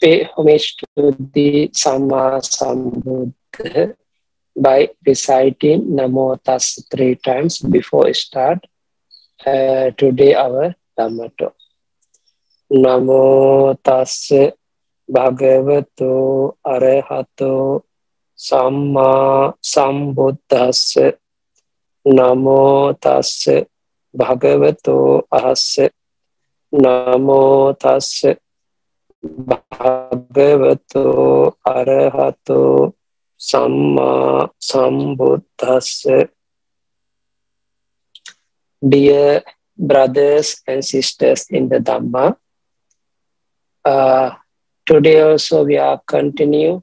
pay homage to the Sama Sambuddha by reciting Namo Tas three times before start uh, today our Dhamma talk. Namo Tas භගවතු අරහතෝ සම්මා සම්බුද්දස්ස නමෝ තස්ස භගවතෝ අහස්ස නමෝ තස්ස භගවතෝ අරහතෝ සම්මා සම්බුද්ධස්ස dear brothers and sisters in the Dhamma uh, today also we are continue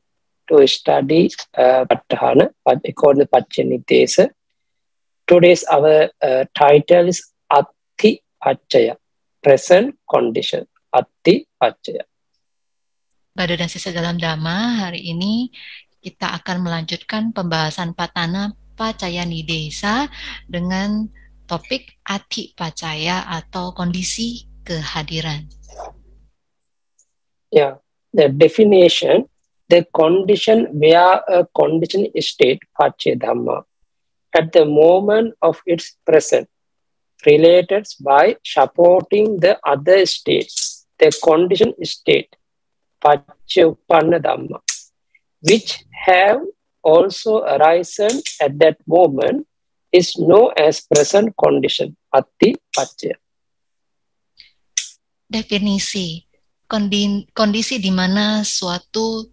to study uh, Pattahana according to Pachanitesa today's our uh, title is Atti Pachaya present condition Atti Pachaya Pada sisa dalam Dhamma hari ini kita akan melanjutkan pembahasan Patana Pacaya Desa dengan topik Ati Pacaya atau kondisi kehadiran. Yeah, the definition, the condition where a condition state Pacaya Dhamma at the moment of its present related by supporting the other states, the condition state Pacha Upanna Dhamma, which have also arisen at that moment, is known as present condition, Atti Pacha. Definisi, kondi, kondisi di mana suatu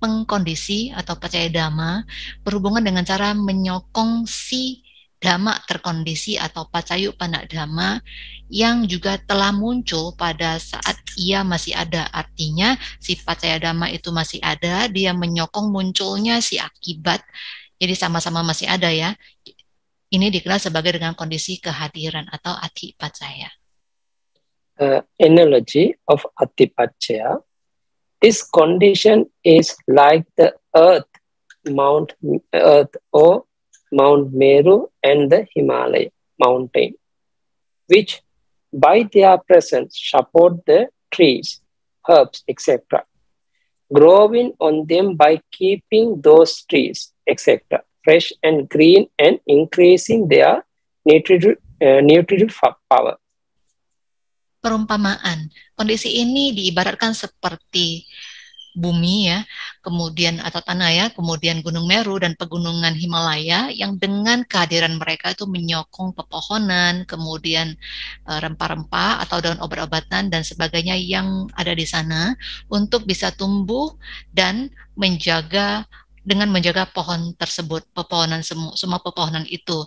pengkondisi atau percaya dhamma berhubungan dengan cara menyokong si dhamma terkondisi atau pacayu panak dhamma yang juga telah muncul pada saat ia masih ada. Artinya si pacaya dhamma itu masih ada, dia menyokong munculnya si akibat. Jadi sama-sama masih ada ya. Ini dikenal sebagai dengan kondisi kehadiran atau ati pacaya. Uh, analogy of ati pacaya. This condition is like the earth, mount uh, earth or Mount Meru and the Himalaya mountain, which by their presence support the trees, herbs, etc., growing on them by keeping those trees, etc., fresh and green and increasing their nutritive, uh, nutritive power. Perumpamaan, kondisi ini diibaratkan seperti bumi ya, kemudian atau tanah ya, kemudian Gunung Meru dan pegunungan Himalaya yang dengan kehadiran mereka itu menyokong pepohonan, kemudian eh, rempah-rempah atau daun obat-obatan dan sebagainya yang ada di sana untuk bisa tumbuh dan menjaga dengan menjaga pohon tersebut, pepohonan semua, semua pepohonan itu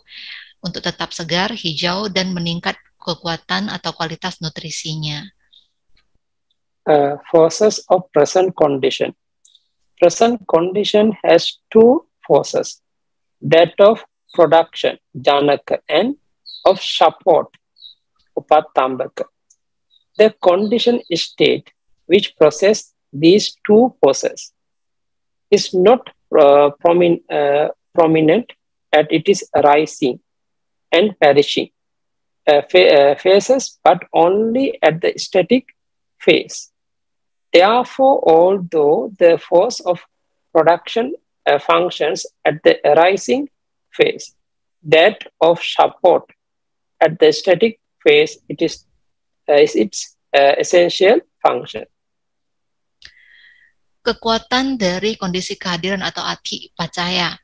untuk tetap segar, hijau dan meningkat kekuatan atau kualitas nutrisinya. uh, forces of present condition. Present condition has two forces, that of production, Janaka, and of support, Upatambaka. The condition state which possesses these two forces is not uh, promin uh, prominent that it is rising and perishing uh, uh but only at the static phase. Therefore, although the force of production uh, functions at the arising phase, that of support at the static phase, it is, uh, is its uh, essential function. Kekuatan dari kondisi kehadiran atau ati pacaya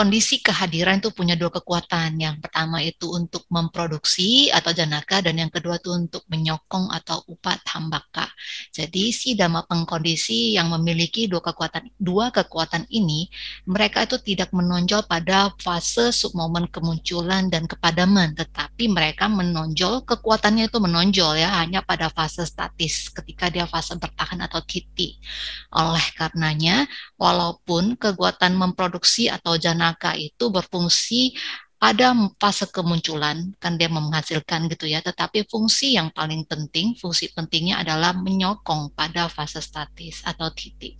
kondisi kehadiran itu punya dua kekuatan. Yang pertama itu untuk memproduksi atau janaka dan yang kedua itu untuk menyokong atau upat hambaka. Jadi si dama pengkondisi yang memiliki dua kekuatan dua kekuatan ini mereka itu tidak menonjol pada fase submomen kemunculan dan kepadaman tetapi mereka menonjol kekuatannya itu menonjol ya hanya pada fase statis ketika dia fase bertahan atau titik. Oleh karenanya walaupun kekuatan memproduksi atau janaka itu berfungsi pada fase kemunculan kan dia menghasilkan gitu ya tetapi fungsi yang paling penting fungsi pentingnya adalah menyokong pada fase statis atau titik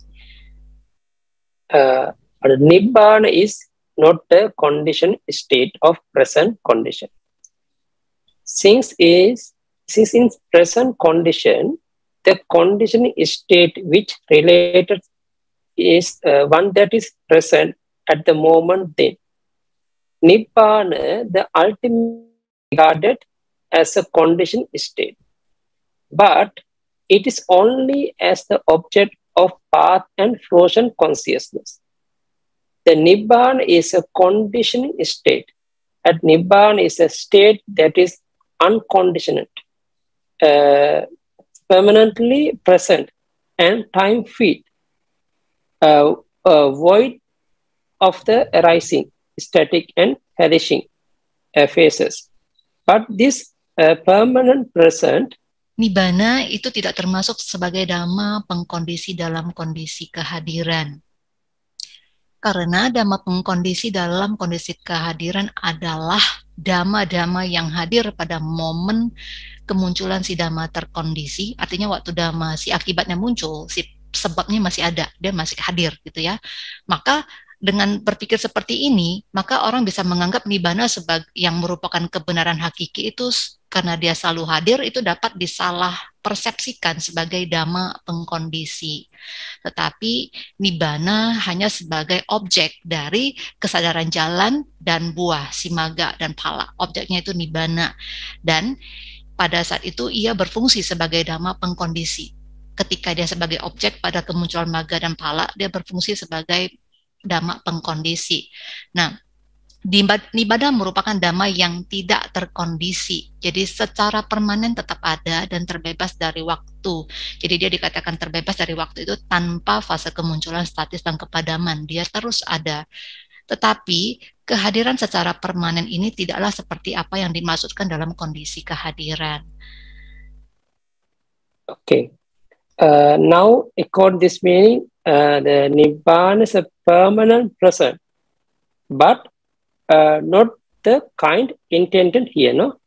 uh, nibbana is not the condition state of present condition since is since in present condition the condition state which related is uh, one that is present at the moment then. Nibbana, the ultimate regarded as a conditioned state, but it is only as the object of path and frozen consciousness. The Nibbana is a conditioning state. At Nibbana is a state that is unconditioned, uh, permanently present, and time free uh, uh, void of the arising, static and perishing uh, phases. But this uh, permanent present Nibbana itu tidak termasuk sebagai dhamma pengkondisi dalam kondisi kehadiran. Karena dhamma pengkondisi dalam kondisi kehadiran adalah dhamma-dhamma yang hadir pada momen kemunculan si dhamma terkondisi. Artinya waktu dhamma si akibatnya muncul, si sebabnya masih ada, dia masih hadir gitu ya. Maka dengan berpikir seperti ini, maka orang bisa menganggap nibana sebagai yang merupakan kebenaran hakiki itu karena dia selalu hadir itu dapat disalah persepsikan sebagai dama pengkondisi. Tetapi nibana hanya sebagai objek dari kesadaran jalan dan buah, simaga dan pala. Objeknya itu nibana Dan pada saat itu ia berfungsi sebagai dama pengkondisi ketika dia sebagai objek pada kemunculan maga dan pala, dia berfungsi sebagai dama pengkondisi. Nah, nibada merupakan dama yang tidak terkondisi. Jadi secara permanen tetap ada dan terbebas dari waktu. Jadi dia dikatakan terbebas dari waktu itu tanpa fase kemunculan statis dan kepadaman. Dia terus ada. Tetapi kehadiran secara permanen ini tidaklah seperti apa yang dimaksudkan dalam kondisi kehadiran. Oke, Uh, now, according to this meaning, uh, the Nibbana is a permanent present, but uh, not the kind intended here. No?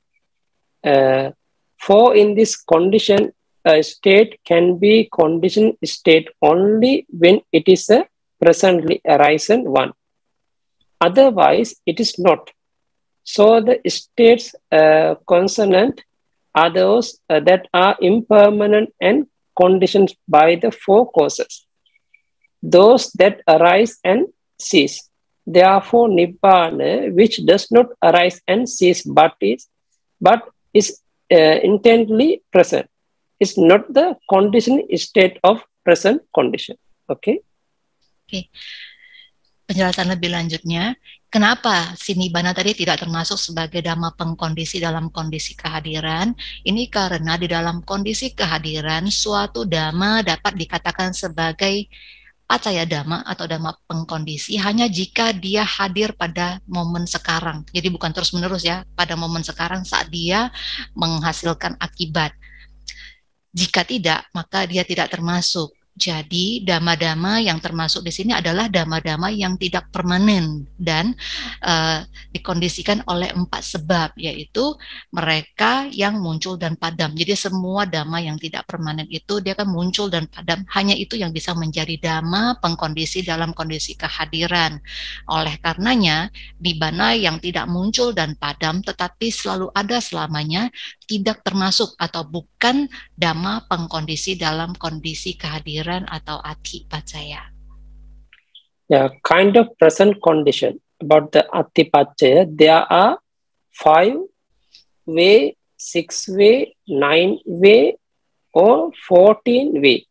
Uh, for in this condition, a state can be conditioned state only when it is a presently arisen one. Otherwise, it is not. So the states uh, consonant are those uh, that are impermanent and conditions by the four causes, those that arise and cease. Therefore, Nibbana, which does not arise and cease but is, but is uh, intently present, is not the condition state of present condition. Okay. Okay. Penjelasan lebih lanjutnya, Kenapa sinibana tadi tidak termasuk sebagai dhamma pengkondisi dalam kondisi kehadiran? Ini karena di dalam kondisi kehadiran suatu dhamma dapat dikatakan sebagai acaya dhamma atau dhamma pengkondisi hanya jika dia hadir pada momen sekarang. Jadi bukan terus-menerus ya, pada momen sekarang saat dia menghasilkan akibat. Jika tidak, maka dia tidak termasuk jadi dama-dama yang termasuk di sini adalah dama-dama yang tidak permanen dan uh, dikondisikan oleh empat sebab yaitu mereka yang muncul dan padam. Jadi semua dama yang tidak permanen itu dia akan muncul dan padam. Hanya itu yang bisa menjadi dama pengkondisi dalam kondisi kehadiran. Oleh karenanya dibana yang tidak muncul dan padam tetapi selalu ada selamanya tidak termasuk atau bukan dama pengkondisi dalam kondisi kehadiran atau ati pacaya. Yeah, kind of present condition about the ati pacaya, there are five way, six way, nine way, or fourteen way.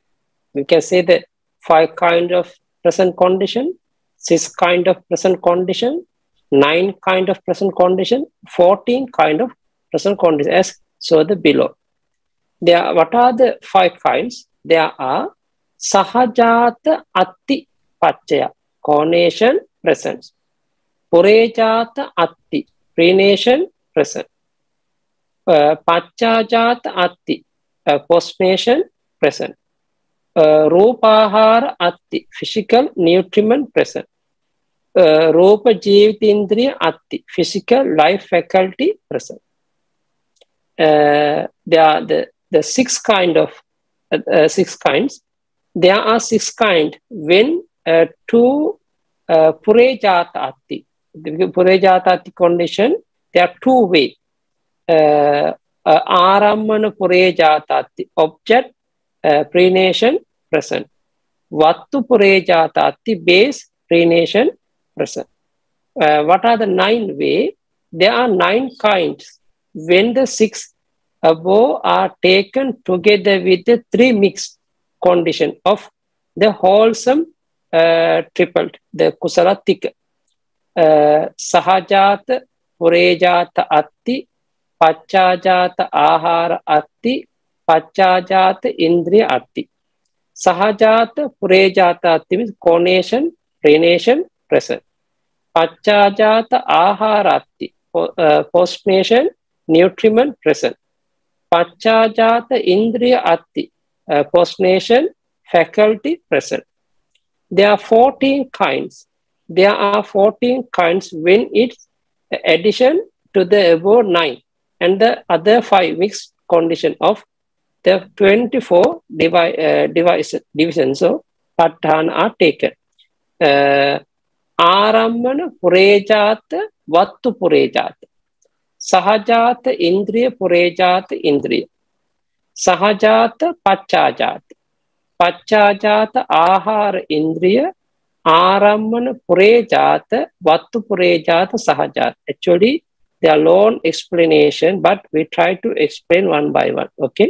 We can say the five kind of present condition, six kind of present condition, nine kind of present condition, fourteen kind of present condition as so the below. There, are, what are the five kinds? There are Sahajata Atti Pachaya, coronation presence. Purejata Atti, prenation present. Uh, Pachajata Atti, uh, postnation present. Uh, Rupahara Atti, physical nutriment present. Uh, Rupa Jivitindriya Atti, physical life faculty present there are the, the six kind of uh, uh, six kinds. There are six kind when uh, two uh, purejatati purejatati condition. There are two way. Uh, uh, ආරම්මන පුරේජාතත්ති object uh, prenation present vattu purejatati base prenation present uh, what are the nine way there are nine kinds when the six above are taken together with the three mixed condition of the wholesome uh, tripled, the kusalatika, uh, sahajata, purejata atti, pachajata ahara atti, pachajata indriya atti. Sahajata, purejata atti means conation, prenation, present. Pachajata ahara atti, uh, postnation, nutriment present. Pachajata indriya atti, uh, postnation faculty present. There are 14 kinds. There are 14 kinds when it's addition to the above 9 and the other 5 mixed condition of the 24 divi uh, device, divisions of Patthana are taken. Uh, ආරම්මන පුරේජාත වත්තු පුරේජාත සහජාත indriya පුරේජාත indriya සහජාත පච්චාජාත. පච්චාජාත ahar indriya aramana පුරේජාත vattu පුරේජාත සහජාත. Actually, the are long explanation, but we try to explain one by one. Okay?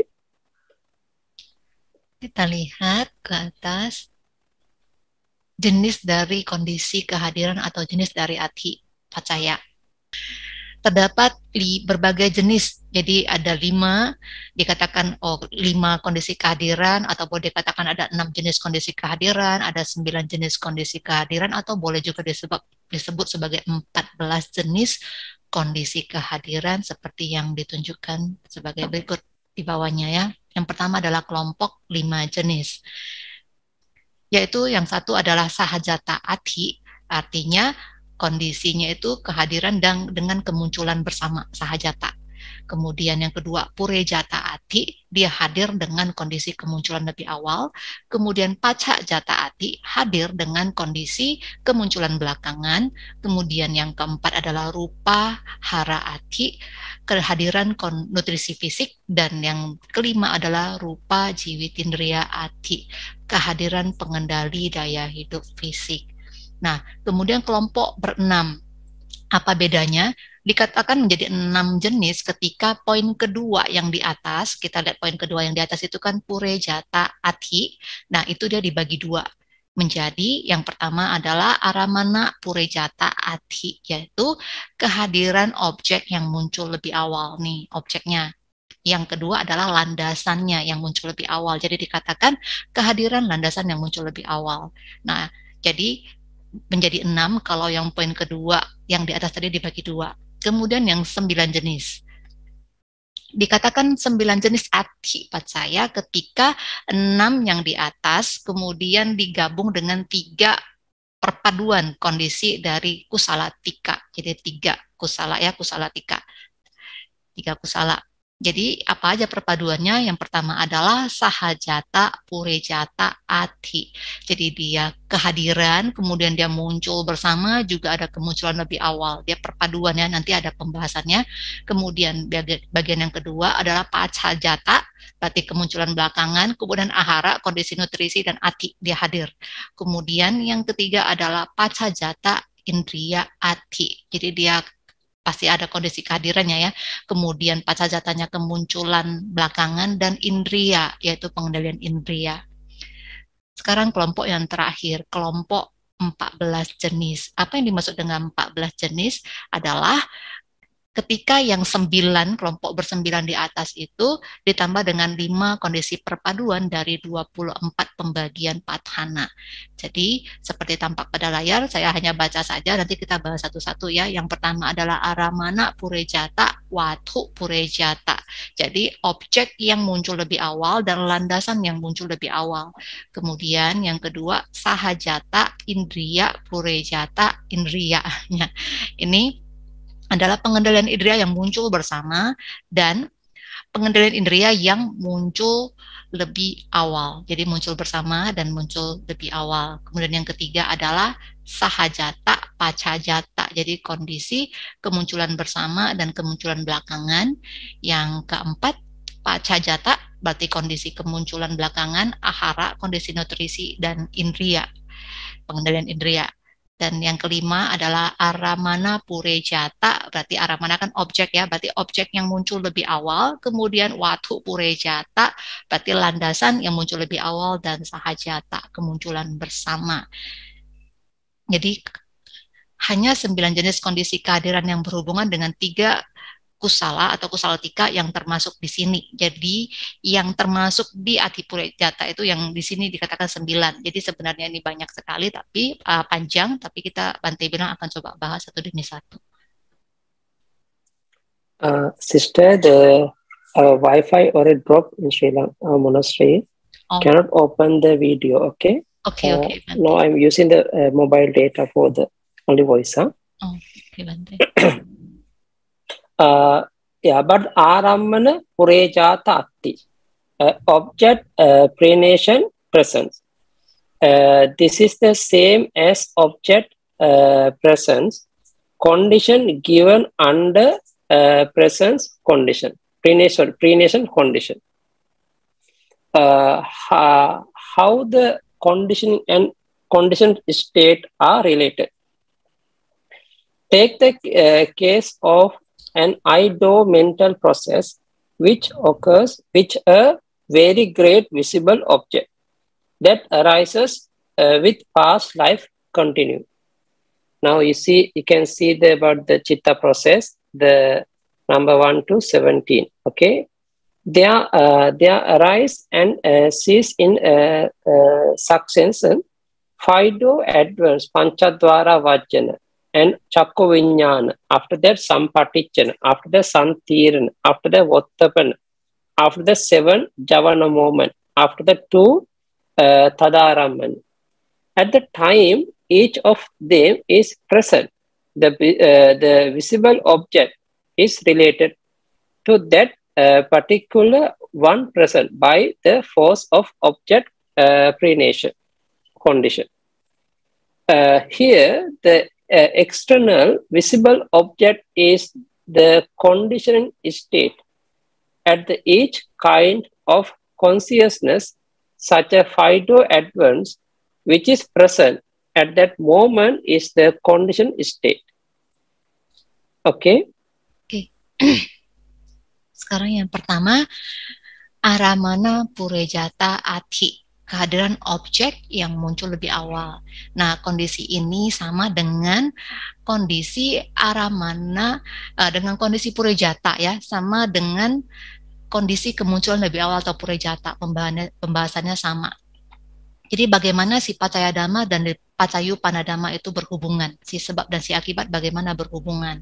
Kita lihat ke atas jenis dari kondisi kehadiran atau jenis dari ati pacaya terdapat di berbagai jenis. Jadi ada lima, dikatakan oh, lima kondisi kehadiran, atau boleh dikatakan ada enam jenis kondisi kehadiran, ada sembilan jenis kondisi kehadiran, atau boleh juga disebut, disebut sebagai empat belas jenis kondisi kehadiran seperti yang ditunjukkan sebagai berikut di bawahnya ya. Yang pertama adalah kelompok lima jenis, yaitu yang satu adalah sahaja taati, artinya Kondisinya itu kehadiran dan dengan kemunculan bersama sahajata. Kemudian yang kedua purejata ati, dia hadir dengan kondisi kemunculan lebih awal. Kemudian paca jata ati hadir dengan kondisi kemunculan belakangan. Kemudian yang keempat adalah rupa hara ati, kehadiran nutrisi fisik. Dan yang kelima adalah rupa jiwitindria ati, kehadiran pengendali daya hidup fisik. Nah, kemudian kelompok berenam. Apa bedanya? Dikatakan menjadi enam jenis ketika poin kedua yang di atas, kita lihat poin kedua yang di atas itu kan pure, jata, ati. Nah, itu dia dibagi dua menjadi yang pertama adalah aramana jata ati yaitu kehadiran objek yang muncul lebih awal nih objeknya yang kedua adalah landasannya yang muncul lebih awal. Jadi dikatakan kehadiran landasan yang muncul lebih awal. Nah, jadi menjadi enam kalau yang poin kedua yang di atas tadi dibagi dua. Kemudian yang sembilan jenis. Dikatakan sembilan jenis ati akibat saya ketika enam yang di atas kemudian digabung dengan tiga perpaduan kondisi dari kusala tika. Jadi tiga kusala ya kusala tika. Tiga kusala. Jadi apa aja perpaduannya? Yang pertama adalah sahajata, purejata, ati. Jadi dia kehadiran, kemudian dia muncul bersama, juga ada kemunculan lebih awal. Dia perpaduannya nanti ada pembahasannya. Kemudian bagian yang kedua adalah pacajata, berarti kemunculan belakangan, kemudian ahara, kondisi nutrisi, dan ati, dia hadir. Kemudian yang ketiga adalah pacajata, indria, ati. Jadi dia pasti ada kondisi kehadirannya ya. Kemudian pasca jatanya kemunculan belakangan dan indria yaitu pengendalian indria. Sekarang kelompok yang terakhir, kelompok 14 jenis. Apa yang dimaksud dengan 14 jenis adalah ketika yang sembilan kelompok bersembilan di atas itu ditambah dengan lima kondisi perpaduan dari 24 pembagian pathana. Jadi seperti tampak pada layar, saya hanya baca saja, nanti kita bahas satu-satu ya. Yang pertama adalah aramana purejata, watu purejata. Jadi objek yang muncul lebih awal dan landasan yang muncul lebih awal. Kemudian yang kedua sahajata, indria purejata, indrianya. Ini adalah pengendalian indera yang muncul bersama dan pengendalian indera yang muncul lebih awal. Jadi muncul bersama dan muncul lebih awal. Kemudian yang ketiga adalah sahajata, pacajata. Jadi kondisi kemunculan bersama dan kemunculan belakangan. Yang keempat, pacajata berarti kondisi kemunculan belakangan, ahara, kondisi nutrisi, dan indria, pengendalian indria. Dan yang kelima adalah aramana purejata, berarti aramana kan objek ya, berarti objek yang muncul lebih awal, kemudian watu purejata, berarti landasan yang muncul lebih awal, dan sahajata, kemunculan bersama. Jadi hanya sembilan jenis kondisi kehadiran yang berhubungan dengan tiga kusala atau kusalatika yang termasuk di sini. Jadi yang termasuk di jata itu yang di sini dikatakan sembilan. Jadi sebenarnya ini banyak sekali tapi uh, panjang tapi kita Bante bilang akan coba bahas satu demi satu. Uh, sister, the uh, Wi-Fi or a drop in Sri Lanka uh, monastery oh. cannot open the video. Okay. Okay. Uh, okay. No, I'm using the uh, mobile data for the only voice. Huh? Oh, okay, Bante. Uh, yeah, but Aramana Purejata Atti, object uh, prenation presence. Uh, this is the same as object presence condition given under presence condition, prenation, prenation condition. Uh, how, how the condition and condition state are related. Take the case of an i mental process which occurs with a very great visible object that arises uh, with past life continue. Now you see, you can see the, about the chitta process, the number 1 to 17, okay? There, uh, there arise and uh, cease in uh, uh, succession, fido adverse, panchadwara vajjana, and chakko after that Sampatichan, after that santirana, after that vottapan after the seven javana moment, after the two uh, tadaraman. At the time, each of them is present. The, uh, the visible object is related to that uh, particular one present by the force of object uh, prenation condition. Uh, here, the uh, external visible object is the conditioned state at the each kind of consciousness, such a phyto advance, which is present at that moment is the conditioned state. Okay? Okay. Sekarang yang pertama, aramana purejata ati. kehadiran objek yang muncul lebih awal. Nah, kondisi ini sama dengan kondisi aramana uh, eh, dengan kondisi purejata ya, sama dengan kondisi kemunculan lebih awal atau purejata pembahasannya, pembahasannya sama. Jadi bagaimana si pacaya dama dan pacayu panadama itu berhubungan, si sebab dan si akibat bagaimana berhubungan.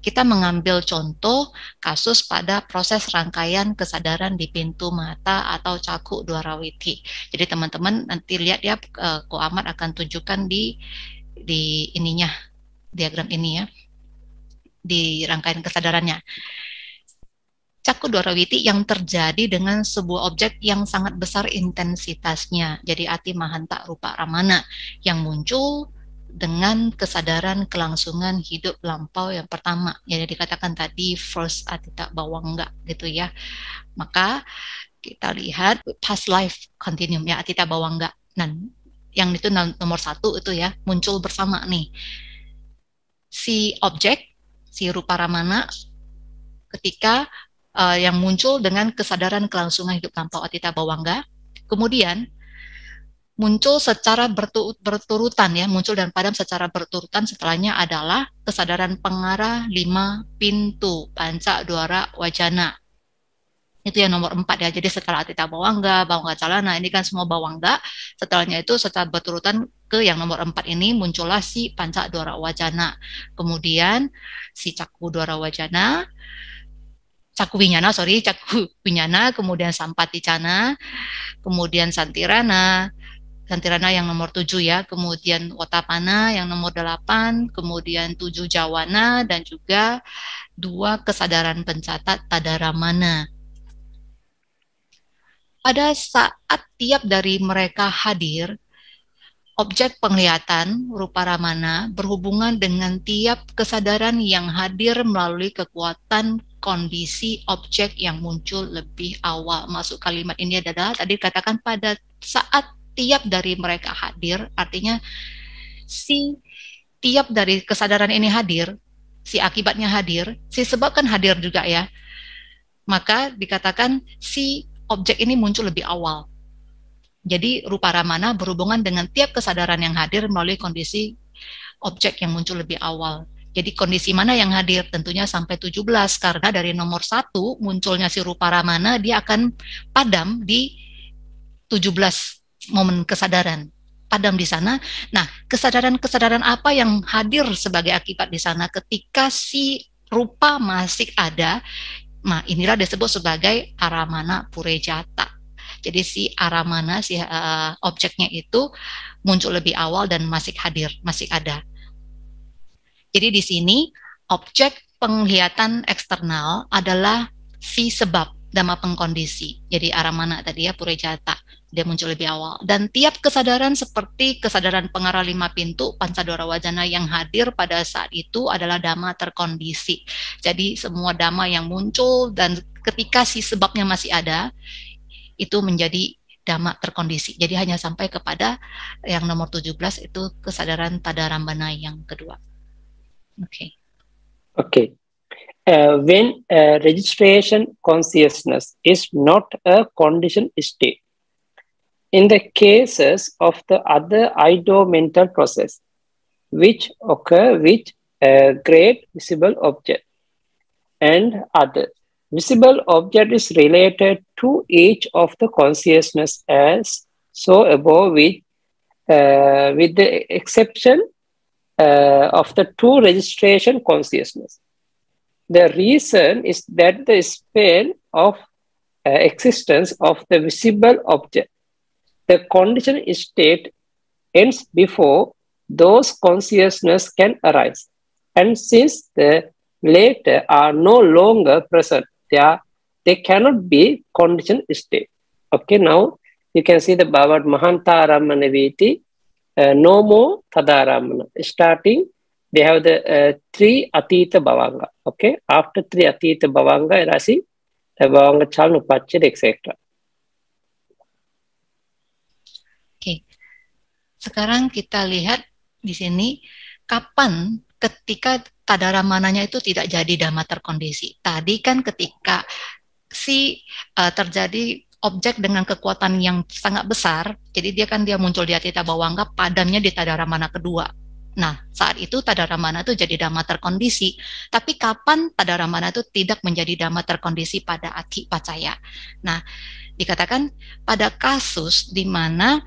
Kita mengambil contoh kasus pada proses rangkaian kesadaran di pintu mata atau caku duarawiti. Jadi teman-teman nanti lihat ya, eh, Koamat akan tunjukkan di di ininya diagram ini ya di rangkaian kesadarannya. Dwarawiti yang terjadi dengan sebuah objek yang sangat besar intensitasnya. Jadi ati mahanta rupa ramana yang muncul dengan kesadaran kelangsungan hidup lampau yang pertama Jadi dikatakan tadi first atita bawangga gitu ya maka kita lihat past life continuum ya atita bawangga dan yang itu nomor satu itu ya muncul bersama nih si objek si rupa ramana ketika uh, yang muncul dengan kesadaran kelangsungan hidup tanpa otita bawangga. Kemudian muncul secara berturutan ya, muncul dan padam secara berturutan setelahnya adalah kesadaran pengarah lima pintu panca duara wajana. Itu yang nomor empat ya. Jadi setelah Atita Bawangga, Bawangga Calana, ini kan semua Bawangga. Setelahnya itu secara berturutan ke yang nomor empat ini muncullah si panca duara wajana. Kemudian si caku duara wajana, Cakuwinyana, sorry, Cakuwinyana, kemudian Sampaticana, kemudian Santirana, Santirana yang nomor tujuh ya, kemudian Watapana yang nomor delapan, kemudian tujuh Jawana dan juga dua kesadaran pencatat Tadaramana. Pada saat tiap dari mereka hadir, objek penglihatan rupa ramana berhubungan dengan tiap kesadaran yang hadir melalui kekuatan kondisi objek yang muncul lebih awal. Masuk kalimat ini adalah tadi dikatakan pada saat tiap dari mereka hadir, artinya si tiap dari kesadaran ini hadir, si akibatnya hadir, si sebab kan hadir juga ya. Maka dikatakan si objek ini muncul lebih awal. Jadi rupa ramana berhubungan dengan tiap kesadaran yang hadir melalui kondisi objek yang muncul lebih awal. Jadi kondisi mana yang hadir? Tentunya sampai 17 karena dari nomor satu munculnya si rupa ramana dia akan padam di 17 momen kesadaran padam di sana. Nah, kesadaran-kesadaran apa yang hadir sebagai akibat di sana ketika si rupa masih ada? Nah, inilah disebut sebagai aramana purejata. Jadi si aramana si uh, objeknya itu muncul lebih awal dan masih hadir, masih ada. Jadi di sini objek penglihatan eksternal adalah si sebab dama pengkondisi. Jadi arah mana tadi ya jata dia muncul lebih awal. Dan tiap kesadaran seperti kesadaran pengarah lima pintu pansadora wajana yang hadir pada saat itu adalah dama terkondisi. Jadi semua dama yang muncul dan ketika si sebabnya masih ada itu menjadi dama terkondisi. Jadi hanya sampai kepada yang nomor 17 itu kesadaran tadarambana yang kedua. Okay. Okay. Uh, when uh, registration consciousness is not a conditioned state. In the cases of the other ido-mental process, which occur with a great visible object and other. Visible object is related to each of the consciousness as so above with, uh, with the exception uh, of the two registration consciousness. The reason is that the span of uh, existence of the visible object, the conditioned state ends before those consciousness can arise. And since the later are no longer present, they, are, they cannot be conditioned state. Okay, now you can see the Bhavad Mahantara Ramanaviti uh, no more Tadaramana. Starting, they have the uh, three Atita Bhavanga. Okay, after three Atita Bhavanga, Rasi, the uh, Bhavanga chal Upachir, etc. Okay. Sekarang kita lihat di sini kapan ketika tadaramananya itu tidak jadi dhamma terkondisi. Tadi kan ketika si uh, terjadi objek dengan kekuatan yang sangat besar, jadi dia kan dia muncul di Atita Bawangga, padamnya di Tadaramana kedua. Nah, saat itu Tadaramana itu jadi dharma terkondisi. Tapi kapan Tadaramana itu tidak menjadi dharma terkondisi pada Aki Pacaya? Nah, dikatakan pada kasus di mana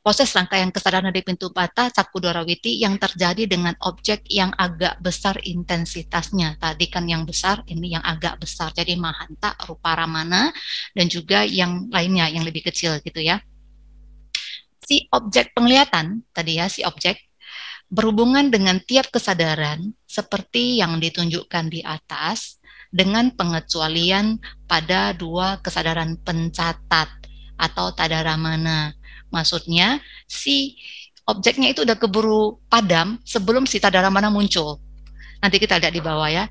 proses rangkaian kesadaran di pintu patah saku Witi yang terjadi dengan objek yang agak besar intensitasnya. Tadi kan yang besar, ini yang agak besar. Jadi mahanta, rupa ramana, dan juga yang lainnya yang lebih kecil gitu ya. Si objek penglihatan tadi ya, si objek berhubungan dengan tiap kesadaran seperti yang ditunjukkan di atas dengan pengecualian pada dua kesadaran pencatat atau tadaramana Maksudnya si objeknya itu udah keburu padam sebelum si mana muncul. Nanti kita lihat di bawah ya.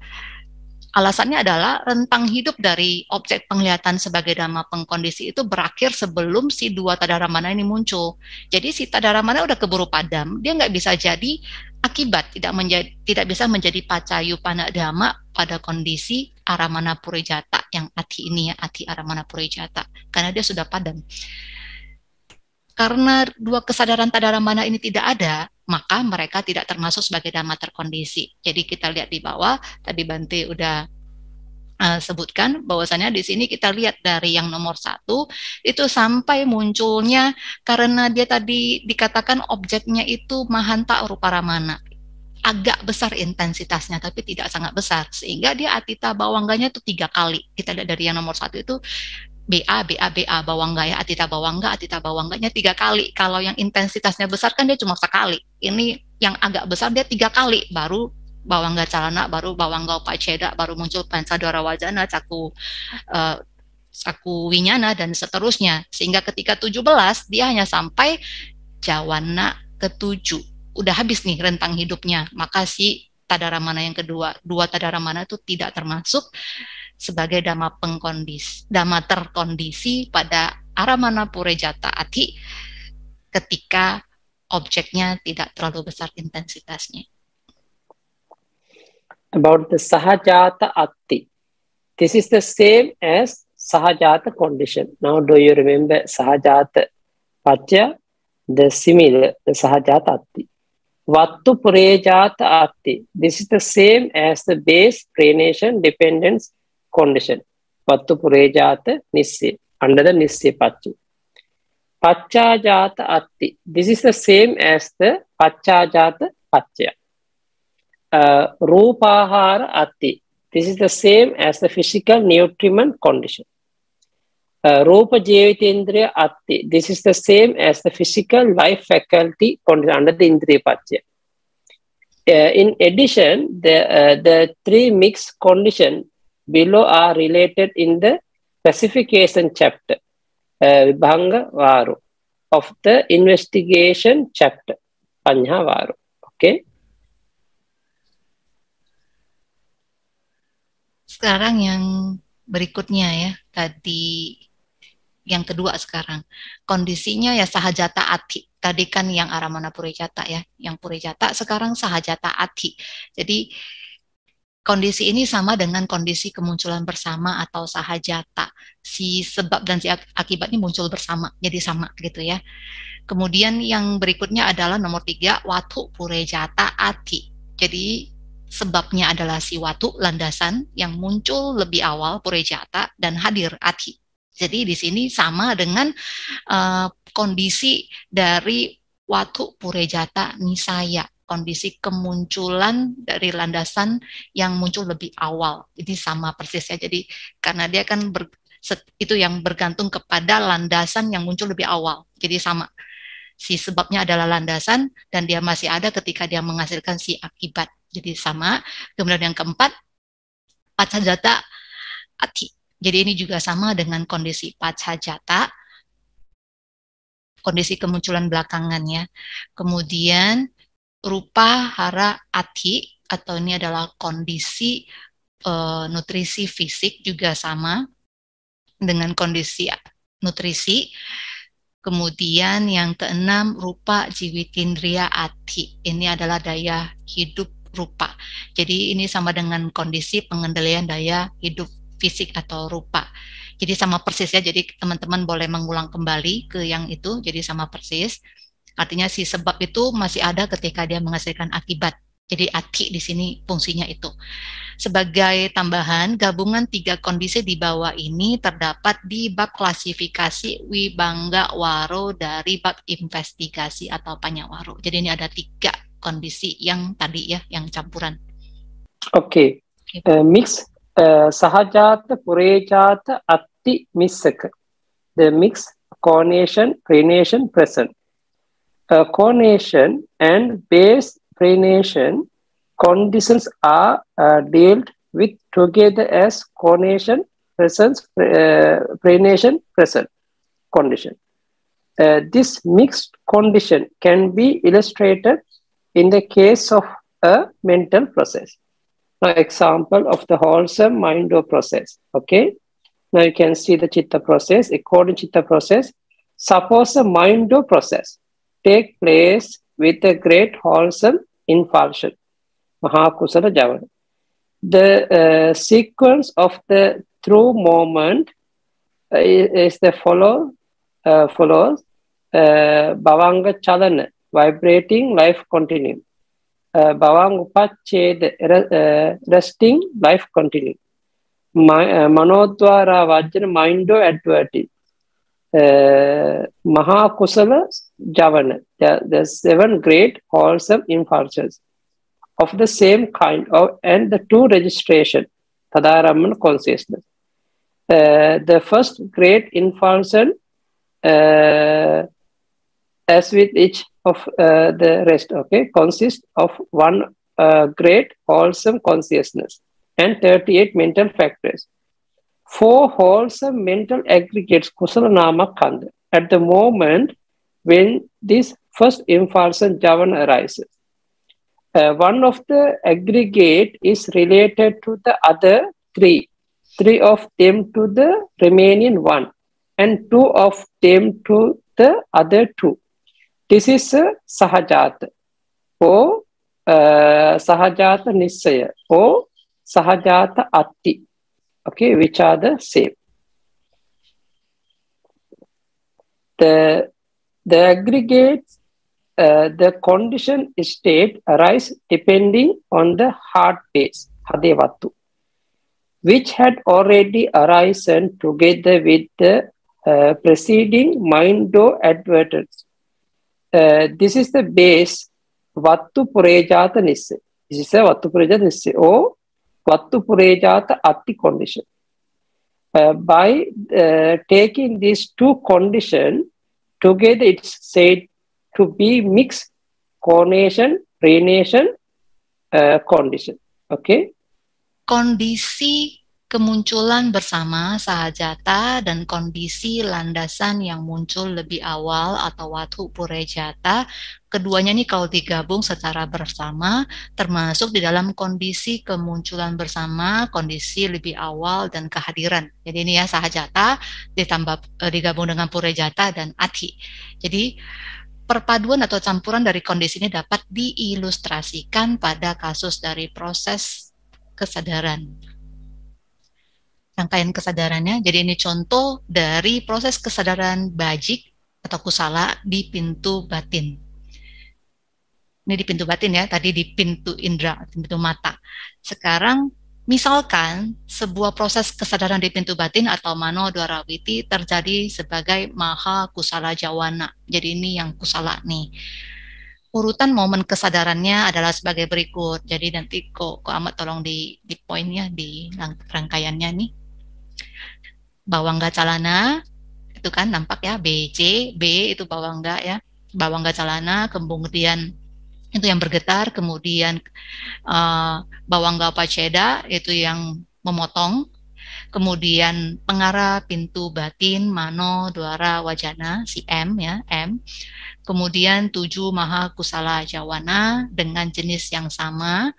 Alasannya adalah rentang hidup dari objek penglihatan sebagai dhamma pengkondisi itu berakhir sebelum si dua mana ini muncul. Jadi si mana udah keburu padam, dia nggak bisa jadi akibat tidak menjadi tidak bisa menjadi pacayu dharma pada kondisi aramana purijata yang ati ini ya ati aramana purijata karena dia sudah padam karena dua kesadaran tadaramana ini tidak ada, maka mereka tidak termasuk sebagai dhamma terkondisi. Jadi kita lihat di bawah, tadi Bante udah uh, sebutkan bahwasanya di sini kita lihat dari yang nomor satu itu sampai munculnya karena dia tadi dikatakan objeknya itu mahanta rupa ramana agak besar intensitasnya tapi tidak sangat besar sehingga dia atita bawangganya itu tiga kali kita lihat dari yang nomor satu itu BA, BA, BA, bawangga ya, atita bawangga, atita bawangganya tiga kali. Kalau yang intensitasnya besar kan dia cuma sekali. Ini yang agak besar dia tiga kali, baru bawangga calana, baru bawangga ceda baru muncul pansadora wajana, caku uh, eh, caku winyana, dan seterusnya. Sehingga ketika 17, dia hanya sampai jawana ketujuh. Udah habis nih rentang hidupnya. Maka si tadaramana yang kedua, dua tadaramana itu tidak termasuk sebagai dama pengkondis, dama terkondisi pada aramana purejata ati ketika objeknya tidak terlalu besar intensitasnya. About the sahajata ati. This is the same as sahajata condition. Now do you remember sahajata patya? The similar, the sahajata ati. Vattu purejata ati. This is the same as the base prenation dependence condition. Pattu purejata nissi, under the nissi pattu. Pachajata atti. This is the same as the pachajata pachya. Uh, rupahara atti. This is the same as the physical nutriment condition. Uh, Rupa Jevitendriya Atti. This is the same as the physical life faculty condition under the Indriya Pachya. Uh, in addition, the, uh, the three mixed condition below are related in the specification chapter, uh, Vibhanga Varu, of the investigation chapter, Panya Varu. Okay. Sekarang yang berikutnya ya, tadi yang kedua sekarang. Kondisinya ya sahajata ati. Tadi kan yang aramana purijata ya, yang purijata sekarang sahajata ati. Jadi Kondisi ini sama dengan kondisi kemunculan bersama atau sahajata. Si sebab dan si akibat ini muncul bersama, jadi sama gitu ya. Kemudian yang berikutnya adalah nomor tiga, watu purejata ati. Jadi sebabnya adalah si watu, landasan, yang muncul lebih awal purejata dan hadir ati. Jadi di sini sama dengan uh, kondisi dari watu purejata nisaya kondisi kemunculan dari landasan yang muncul lebih awal. Ini sama persis ya. Jadi karena dia kan ber, itu yang bergantung kepada landasan yang muncul lebih awal. Jadi sama. Si sebabnya adalah landasan dan dia masih ada ketika dia menghasilkan si akibat. Jadi sama. Kemudian yang keempat, pacajata ati. Jadi ini juga sama dengan kondisi pacajata, kondisi kemunculan belakangannya. Kemudian rupa, hara, ati atau ini adalah kondisi e, nutrisi fisik juga sama dengan kondisi nutrisi. Kemudian yang keenam rupa jiwitindria ati. Ini adalah daya hidup rupa. Jadi ini sama dengan kondisi pengendalian daya hidup fisik atau rupa. Jadi sama persis ya. Jadi teman-teman boleh mengulang kembali ke yang itu. Jadi sama persis. Artinya si sebab itu masih ada ketika dia menghasilkan akibat. Jadi ati di sini fungsinya itu. Sebagai tambahan, gabungan tiga kondisi di bawah ini terdapat di bab klasifikasi Wibangga Waro dari bab investigasi atau Panyawaro. Jadi ini ada tiga kondisi yang tadi ya, yang campuran. Oke, okay. uh, eh, mix uh, sahajat, purejat, ati misak. The mix, coordination, renation, present. uh, conation and base prenation conditions are uh, dealt with together as conation presence, uh, prenation present condition. Uh, this mixed condition can be illustrated in the case of a mental process. Now, example of the wholesome mind or process. Okay. Now you can see the chitta process. According to chitta process, suppose a mind or process take place with a great wholesome impulsion, Mahakusala javan. The uh, sequence of the true moment uh, is the follow, uh, follows uh, Bhavanga Chalana, vibrating life continuum. Uh, Bhavanga Upacheda, uh, resting life continuum. Uh, Manodwara Vajana Mindo Adverti. Uh, Mahakusala Javan. There, there are seven great wholesome impulses of the same kind of and the two registration, Tadaraman consciousness. Uh, the first great impulsion uh, as with each of uh, the rest, okay, consists of one uh, great wholesome consciousness and 38 mental factors. Four wholesome mental aggregates, Kusala Nama Kanda. At the moment, when this first infarction javan arises. Uh, one of the aggregate is related to the other three. Three of them to the remaining one and two of them to the other two. This is a sahajata or uh, sahajata nisaya or uh, sahajata atti. Okay, which are the same. The the aggregate, uh, the condition state arise depending on the heart base, Hadevatu, which had already arisen together with the uh, preceding mindo advertence. Uh, this is the base Vattu Purejata Nisse. This is a Vattu Purejata Nisse or Vattu Purejata Atti condition. Uh, by uh, taking these two conditions, Together, it's said to be mixed coronation, prenation uh, condition. Okay. Condition. kemunculan bersama sahajata dan kondisi landasan yang muncul lebih awal atau watu purejata keduanya ini kalau digabung secara bersama termasuk di dalam kondisi kemunculan bersama, kondisi lebih awal dan kehadiran. Jadi ini ya sahajata ditambah e, digabung dengan purejata dan ati. Jadi perpaduan atau campuran dari kondisi ini dapat diilustrasikan pada kasus dari proses kesadaran rangkaian kesadarannya. Jadi ini contoh dari proses kesadaran bajik atau kusala di pintu batin. Ini di pintu batin ya, tadi di pintu indera, pintu mata. Sekarang misalkan sebuah proses kesadaran di pintu batin atau mano dwarawiti terjadi sebagai maha kusala jawana. Jadi ini yang kusala nih urutan momen kesadarannya adalah sebagai berikut. Jadi nanti kok ko amat tolong di di poinnya di rangkaiannya nih. Bawangga Calana itu kan nampak ya BC B itu Bawangga ya Bawangga Calana kemudian itu yang bergetar kemudian uh, eh, Bawangga Paceda itu yang memotong kemudian pengarah pintu batin mano duara wajana si M ya M kemudian tujuh maha kusala jawana dengan jenis yang sama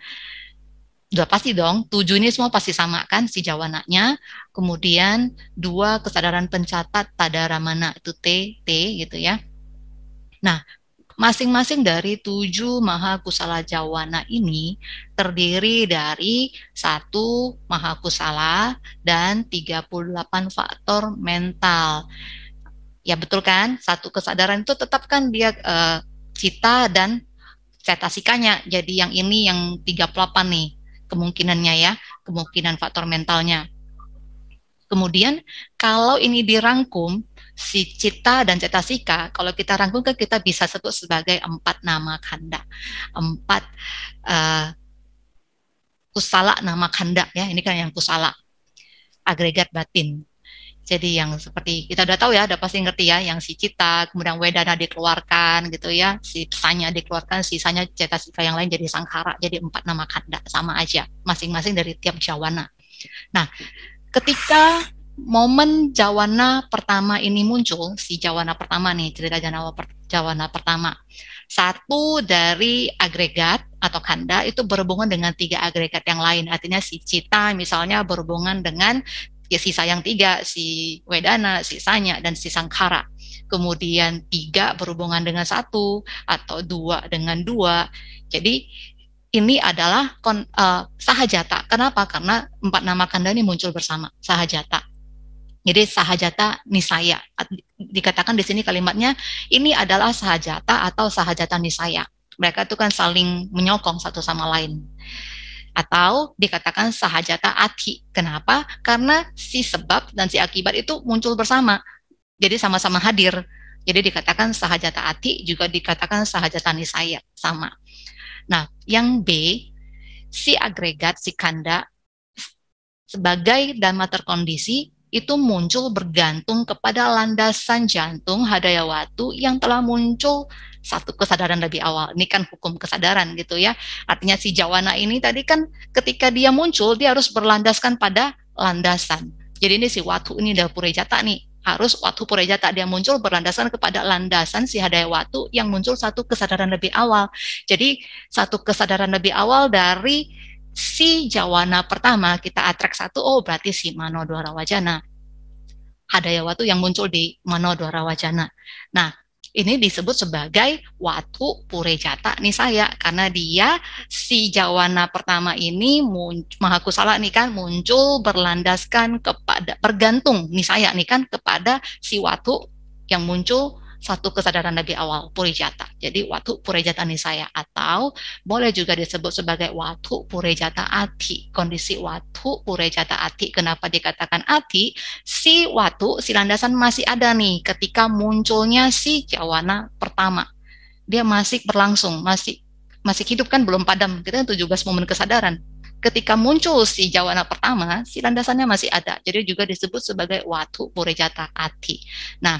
sudah pasti dong tujuh ini semua pasti sama kan si jawananya Kemudian dua kesadaran pencatat pada ramana itu T, T gitu ya. Nah, masing-masing dari tujuh maha kusala jawana ini terdiri dari satu maha kusala dan 38 faktor mental. Ya betul kan? Satu kesadaran itu tetap kan dia uh, cita dan cetasikanya. Jadi yang ini yang 38 nih kemungkinannya ya, kemungkinan faktor mentalnya. Kemudian kalau ini dirangkum si cita dan cetasika, kalau kita rangkum kan kita bisa sebut sebagai empat nama kanda, empat uh, kusala nama kanda ya. Ini kan yang kusala agregat batin. Jadi yang seperti kita udah tahu ya, udah pasti ngerti ya, yang si cita, kemudian wedana dikeluarkan gitu ya, si pesannya dikeluarkan, sisanya cetasika yang lain jadi sangkara, jadi empat nama kanda sama aja, masing-masing dari tiap jawana. Nah, ketika momen Jawana pertama ini muncul, si Jawana pertama nih, cerita Jawana, per, Jawana pertama. Satu dari agregat atau kanda itu berhubungan dengan tiga agregat yang lain. Artinya si Cita misalnya berhubungan dengan ya sisa yang tiga, si Wedana, si Sanya, dan si Sangkara. Kemudian tiga berhubungan dengan satu atau dua dengan dua. Jadi ini adalah kon, uh, sahajata. Kenapa? Karena empat nama kanda ini muncul bersama sahajata. Jadi sahajata nisaya. Dikatakan di sini kalimatnya ini adalah sahajata atau sahajata nisaya. Mereka itu kan saling menyokong satu sama lain. Atau dikatakan sahajata ati. Kenapa? Karena si sebab dan si akibat itu muncul bersama. Jadi sama-sama hadir. Jadi dikatakan sahajata ati juga dikatakan sahajata nisaya sama. Nah, yang B, si agregat, si kanda, sebagai dharma terkondisi, itu muncul bergantung kepada landasan jantung hadaya waktu yang telah muncul satu kesadaran lebih awal. Ini kan hukum kesadaran gitu ya. Artinya si jawana ini tadi kan ketika dia muncul dia harus berlandaskan pada landasan. Jadi ini si waktu ini udah jatah nih harus waktu pureja tak dia muncul berlandasan kepada landasan si hadaya waktu yang muncul satu kesadaran lebih awal. Jadi satu kesadaran lebih awal dari si jawana pertama kita atrak satu oh berarti si mano dua wajana. Hadaya waktu yang muncul di mano dua wajana. Nah, ini disebut sebagai watu purejata nih saya karena dia si jawana pertama ini mahakusala nih kan muncul berlandaskan kepada bergantung nih saya nih kan kepada si watu yang muncul satu kesadaran lagi awal purijata. Jadi waktu purijata saya atau boleh juga disebut sebagai waktu purijata ati. Kondisi waktu purijata ati. Kenapa dikatakan ati? Si waktu si landasan masih ada nih ketika munculnya si jawana pertama. Dia masih berlangsung, masih masih hidup kan belum padam. Kita 17 kan momen kesadaran ketika muncul si jawana pertama, si landasannya masih ada. Jadi juga disebut sebagai watu purejata ati. Nah,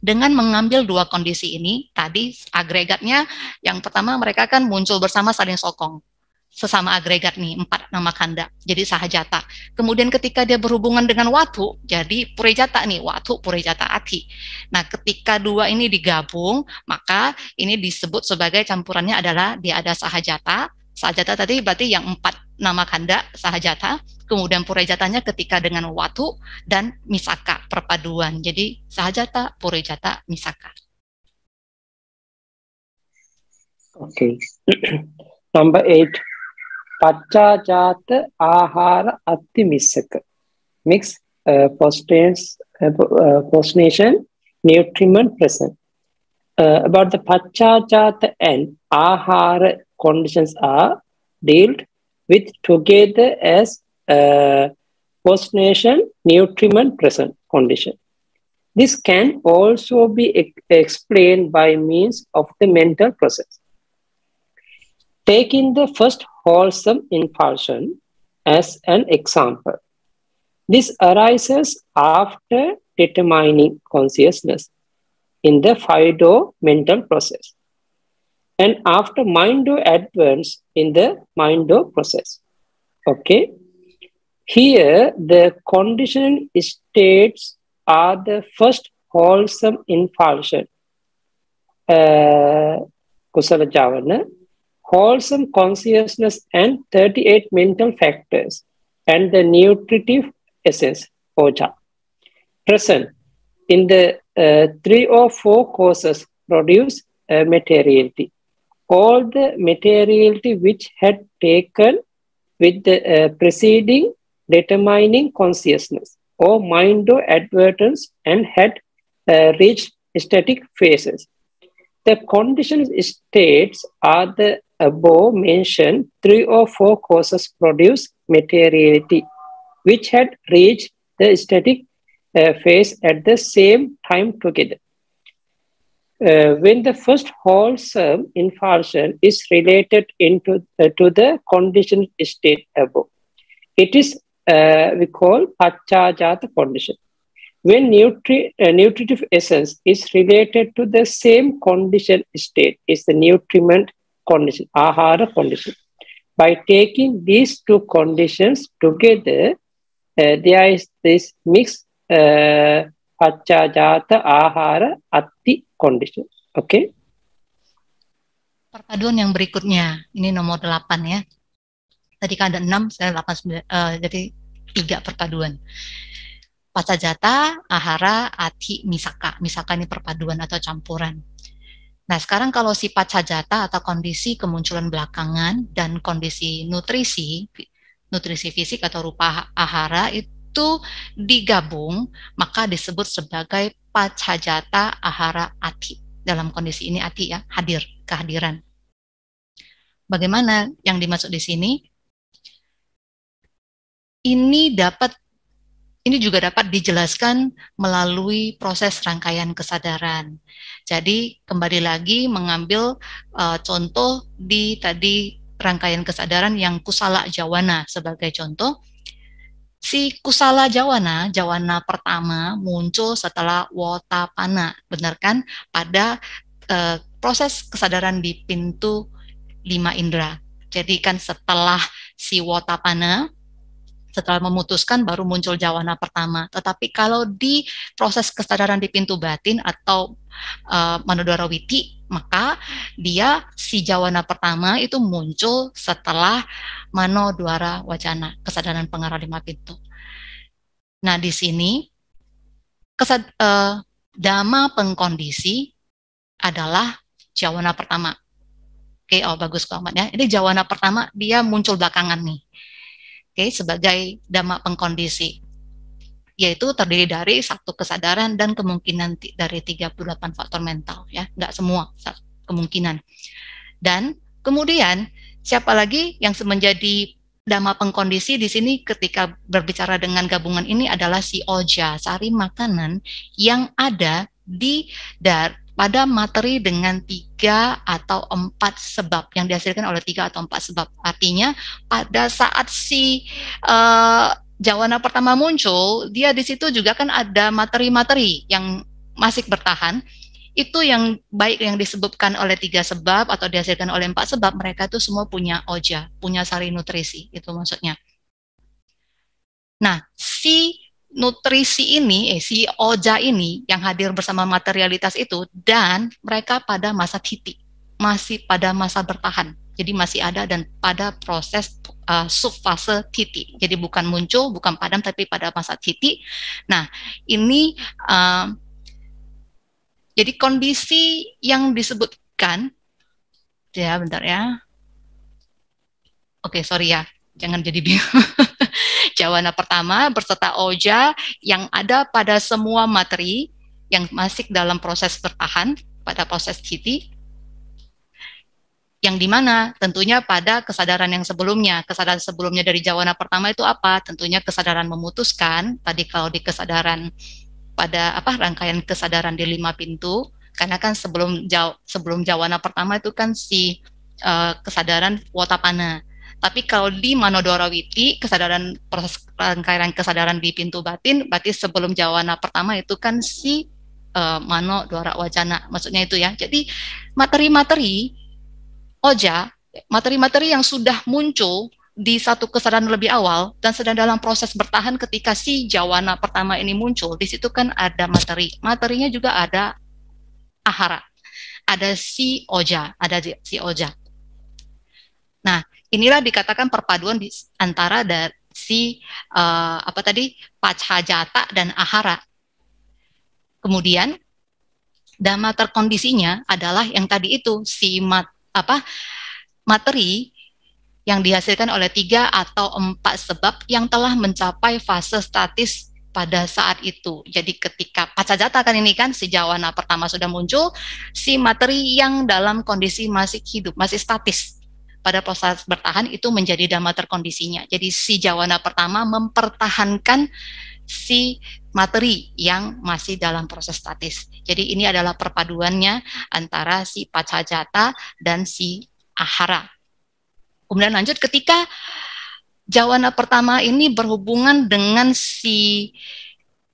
dengan mengambil dua kondisi ini tadi agregatnya yang pertama mereka kan muncul bersama saling sokong sesama agregat nih empat nama kanda jadi sahajata kemudian ketika dia berhubungan dengan watu jadi purejata nih watu purejata ati nah ketika dua ini digabung maka ini disebut sebagai campurannya adalah dia ada sahajata Sahajata tadi berarti yang empat nama kanda Sahajata, kemudian Purejatanya ketika dengan Watu dan Misaka perpaduan. Jadi Sahajata, Purejata, Misaka. Okay. Number eight. jata Ahara ati Misaka. Mix uh, postnation, uh, uh postnation nutriment present. Uh, about the jata and Ahara conditions are dealt with together as post uh, postnation nutriment present condition. This can also be explained by means of the mental process. Taking the first wholesome impulsion as an example. This arises after determining consciousness in the phyto mental process and after Mindo advance in the Mindo process. Okay. Here, the conditioned states are the first wholesome impulsion. Uh, javana, wholesome consciousness and 38 mental factors and the nutritive essence, oja, present in the uh, three or four courses produce uh, materiality all the materiality which had taken with the uh, preceding determining consciousness or mind or advertence and had uh, reached static phases. The conditioned states are the above mentioned three or four causes produce materiality, which had reached the static uh, phase at the same time together uh, when the first wholesome infarction is related into uh, to the conditioned state above. It is uh, we call pachajata condition. When nutri uh, nutritive essence is related to the same conditioned state, is the nutriment condition, ahara condition. By taking these two conditions together, uh, there is this mixed uh, pachajata ahara atti condition. Oke. Okay. Perpaduan yang berikutnya, ini nomor 8 ya. Tadi kan ada 6, saya 8, 9, uh, jadi tiga perpaduan. Pacajata, ahara, ati, misaka. Misaka ini perpaduan atau campuran. Nah, sekarang kalau sifat sajata atau kondisi kemunculan belakangan dan kondisi nutrisi, nutrisi fisik atau rupa ahara itu itu digabung, maka disebut sebagai pacajata ahara ati. Dalam kondisi ini ati ya, hadir, kehadiran. Bagaimana yang dimaksud di sini? Ini dapat ini juga dapat dijelaskan melalui proses rangkaian kesadaran. Jadi kembali lagi mengambil uh, contoh di tadi rangkaian kesadaran yang kusala jawana sebagai contoh Si Kusala Jawana, Jawana pertama muncul setelah Wotapana, benar kan? Pada eh, proses kesadaran di pintu lima indera. Jadi kan setelah si Wotapana setelah memutuskan baru muncul jawana pertama. Tetapi kalau di proses kesadaran di pintu batin atau uh, eh, manodorawiti, maka dia si jawana pertama itu muncul setelah mano duara wacana, kesadaran pengarah lima pintu. Nah, di sini kesad, uh, eh, dama pengkondisi adalah jawana pertama. Oke, oh bagus banget ya. Ini jawana pertama dia muncul belakangan nih okay, sebagai dhamma pengkondisi yaitu terdiri dari satu kesadaran dan kemungkinan dari 38 faktor mental ya nggak semua kemungkinan dan kemudian siapa lagi yang menjadi dhamma pengkondisi di sini ketika berbicara dengan gabungan ini adalah si oja sari makanan yang ada di dar, pada materi dengan tiga atau empat sebab yang dihasilkan oleh tiga atau empat sebab. Artinya pada saat si uh, eh, jawana pertama muncul, dia di situ juga kan ada materi-materi yang masih bertahan. Itu yang baik yang disebabkan oleh tiga sebab atau dihasilkan oleh empat sebab, mereka itu semua punya oja, punya sari nutrisi, itu maksudnya. Nah, si nutrisi ini, eh, si oja ini yang hadir bersama materialitas itu dan mereka pada masa titik masih pada masa bertahan. Jadi masih ada dan pada proses uh, subfase titik Jadi bukan muncul, bukan padam, tapi pada masa titik Nah, ini uh, jadi kondisi yang disebutkan, ya bentar ya. Oke, okay, sorry ya, jangan jadi bingung. jawana pertama berserta oja yang ada pada semua materi yang masih dalam proses bertahan pada proses kiti yang dimana tentunya pada kesadaran yang sebelumnya kesadaran sebelumnya dari jawana pertama itu apa tentunya kesadaran memutuskan tadi kalau di kesadaran pada apa rangkaian kesadaran di lima pintu karena kan sebelum jaw sebelum jawana pertama itu kan si uh, kesadaran wotapana tapi kalau di Manodoro Witi, kesadaran proses rangkaian kesadaran di pintu batin, berarti sebelum jawana pertama itu kan si uh, eh, mano dora wacana, maksudnya itu ya. Jadi materi-materi oja, materi-materi yang sudah muncul di satu kesadaran lebih awal dan sedang dalam proses bertahan ketika si jawana pertama ini muncul, di situ kan ada materi. Materinya juga ada ahara, ada si oja, ada si oja. Nah, inilah dikatakan perpaduan di antara si uh, apa tadi pachajata dan ahara. Kemudian damater terkondisinya adalah yang tadi itu si mat, apa materi yang dihasilkan oleh tiga atau empat sebab yang telah mencapai fase statis pada saat itu. Jadi ketika pacajata kan ini kan si jawana pertama sudah muncul, si materi yang dalam kondisi masih hidup, masih statis, pada proses bertahan itu menjadi dhamma terkondisinya. Jadi si jawana pertama mempertahankan si materi yang masih dalam proses statis. Jadi ini adalah perpaduannya antara si pacajata dan si ahara. Kemudian lanjut ketika jawana pertama ini berhubungan dengan si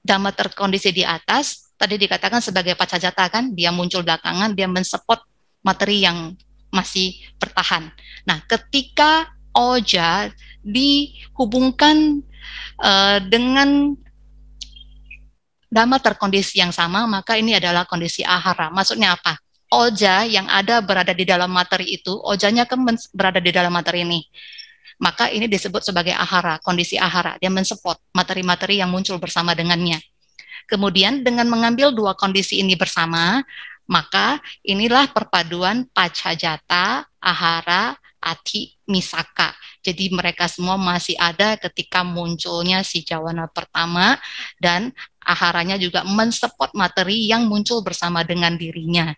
dhamma terkondisi di atas, tadi dikatakan sebagai pacajata kan, dia muncul belakangan, dia mensupport materi yang masih bertahan. Nah, ketika oja dihubungkan uh, dengan dhamma terkondisi yang sama, maka ini adalah kondisi ahara. Maksudnya apa? Oja yang ada berada di dalam materi itu, ojanya kan berada di dalam materi ini. Maka ini disebut sebagai ahara, kondisi ahara. Dia mensupport materi-materi yang muncul bersama dengannya. Kemudian dengan mengambil dua kondisi ini bersama, maka inilah perpaduan pacajata, ahara, ati, misaka. Jadi mereka semua masih ada ketika munculnya si jawana pertama dan aharanya juga mensupport materi yang muncul bersama dengan dirinya.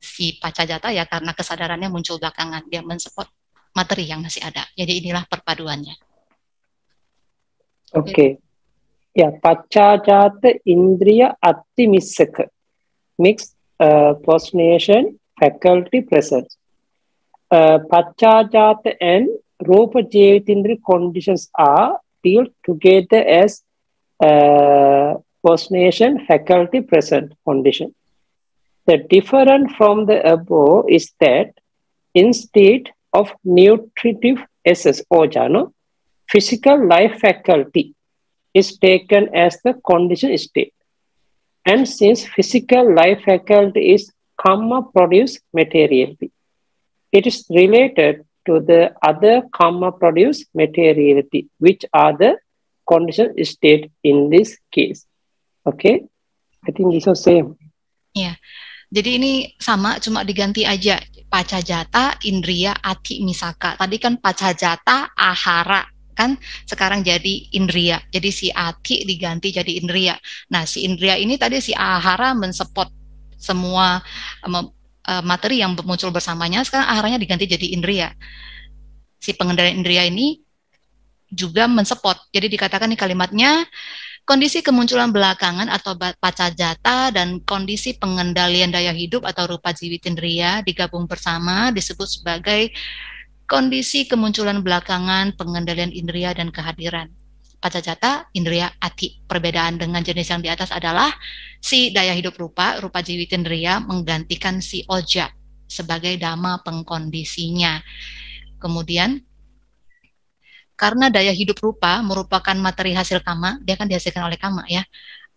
Si pacajata ya karena kesadarannya muncul belakangan, dia mensupport materi yang masih ada. Jadi inilah perpaduannya. Oke. Okay. Ya, pacajata indriya ati misaka. Mixed uh, postnation faculty presence. Uh, Pachajata and Rupa Jevitindri conditions are dealt together as uh, postnation faculty present condition. The difference from the above is that instead of nutritive essence or jano, physical life faculty is taken as the condition state. And since physical life faculty is karma produce material, it is related to the other karma produce materiality, which are the condition state in this case. Okay, I think this is same. Yeah. Jadi ini sama, cuma diganti aja. Pacajata, Indria, Ati, Misaka. Tadi kan Pacajata, Ahara, kan sekarang jadi indria. Jadi si ati diganti jadi indria. Nah, si indria ini tadi si ahara mensupport semua e, materi yang muncul bersamanya sekarang aharanya diganti jadi indria. Si pengendalian indria ini juga mensupport. Jadi dikatakan nih kalimatnya kondisi kemunculan belakangan atau pacajata dan kondisi pengendalian daya hidup atau rupa jiwitindriya digabung bersama disebut sebagai kondisi kemunculan belakangan pengendalian indera dan kehadiran. Pacacata, indria, ati. Perbedaan dengan jenis yang di atas adalah si daya hidup rupa, rupa jiwit indria menggantikan si oja sebagai dama pengkondisinya. Kemudian karena daya hidup rupa merupakan materi hasil kama, dia kan dihasilkan oleh kama ya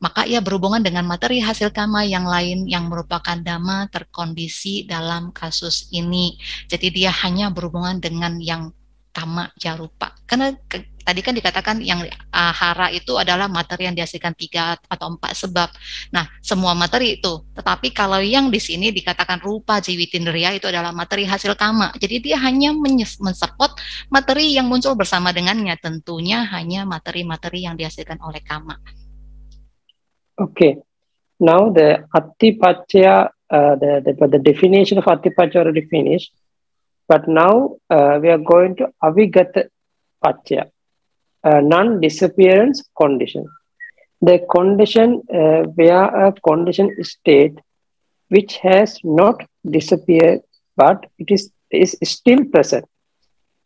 maka ia berhubungan dengan materi hasil kama yang lain yang merupakan dama terkondisi dalam kasus ini. Jadi dia hanya berhubungan dengan yang kama jarupa. Karena ke, tadi kan dikatakan yang uh, hara itu adalah materi yang dihasilkan tiga atau empat sebab. Nah, semua materi itu. Tetapi kalau yang di sini dikatakan rupa jiwitindriya itu adalah materi hasil kama. Jadi dia hanya mensepot materi yang muncul bersama dengannya. Tentunya hanya materi-materi yang dihasilkan oleh kama. Okay. Now the Atipachya, uh, the, the, the definition of Atipachya already finished. But now uh, we are going to Avigata Pachya, uh, non-disappearance condition. The condition uh, where a condition state which has not disappeared but it is, is still present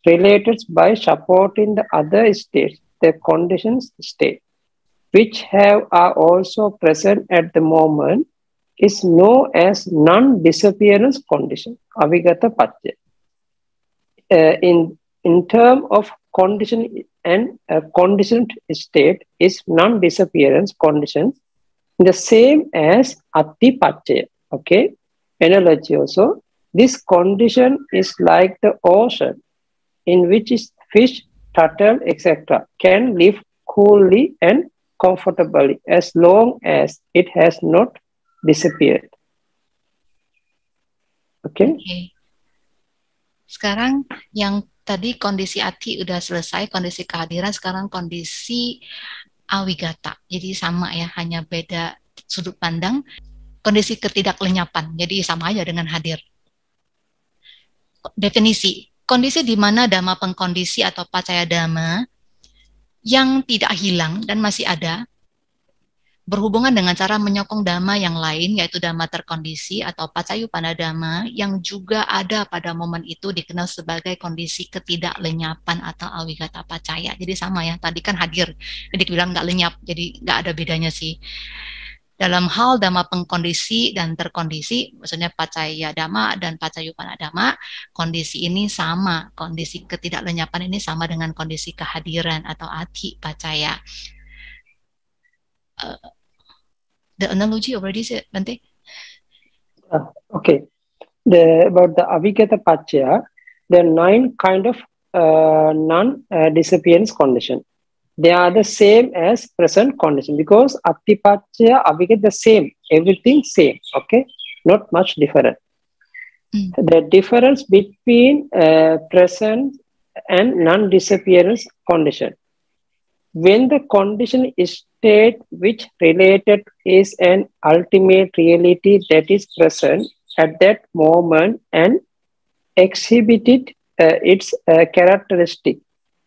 related by supporting the other states, the conditions state which have are also present at the moment is known as non-disappearance condition, avigata patya. Uh, in, in term of condition and uh, conditioned state is non-disappearance condition, the same as atipatya, okay? Analogy also, this condition is like the ocean in which fish, turtle, etc. can live coolly and comfortably as long as it has not disappeared. Oke. Okay? okay. Sekarang yang tadi kondisi ati udah selesai, kondisi kehadiran, sekarang kondisi awigata. Jadi sama ya, hanya beda sudut pandang. Kondisi ketidaklenyapan, jadi sama aja dengan hadir. Definisi, kondisi di mana dama pengkondisi atau pacaya dama yang tidak hilang dan masih ada berhubungan dengan cara menyokong dhamma yang lain yaitu dhamma terkondisi atau pacayu pada dhamma yang juga ada pada momen itu dikenal sebagai kondisi ketidaklenyapan atau awigata pacaya. Jadi sama ya, tadi kan hadir. Jadi bilang nggak lenyap, jadi nggak ada bedanya sih dalam hal dhamma pengkondisi dan terkondisi, maksudnya pacaya dhamma dan pacayupana dhamma, kondisi ini sama, kondisi ketidaklenyapan ini sama dengan kondisi kehadiran atau ati pacaya. Uh, the analogy already said, Bante? Uh, okay. The, about the avigata pacaya, there are nine kind of uh, non-disappearance uh, condition. they are the same as present condition because Atipachya, Abhigit, the same, everything same, okay? Not much different. Mm. The difference between uh, present and non-disappearance condition. When the condition is state which related is an ultimate reality that is present at that moment and exhibited uh, its uh, characteristic,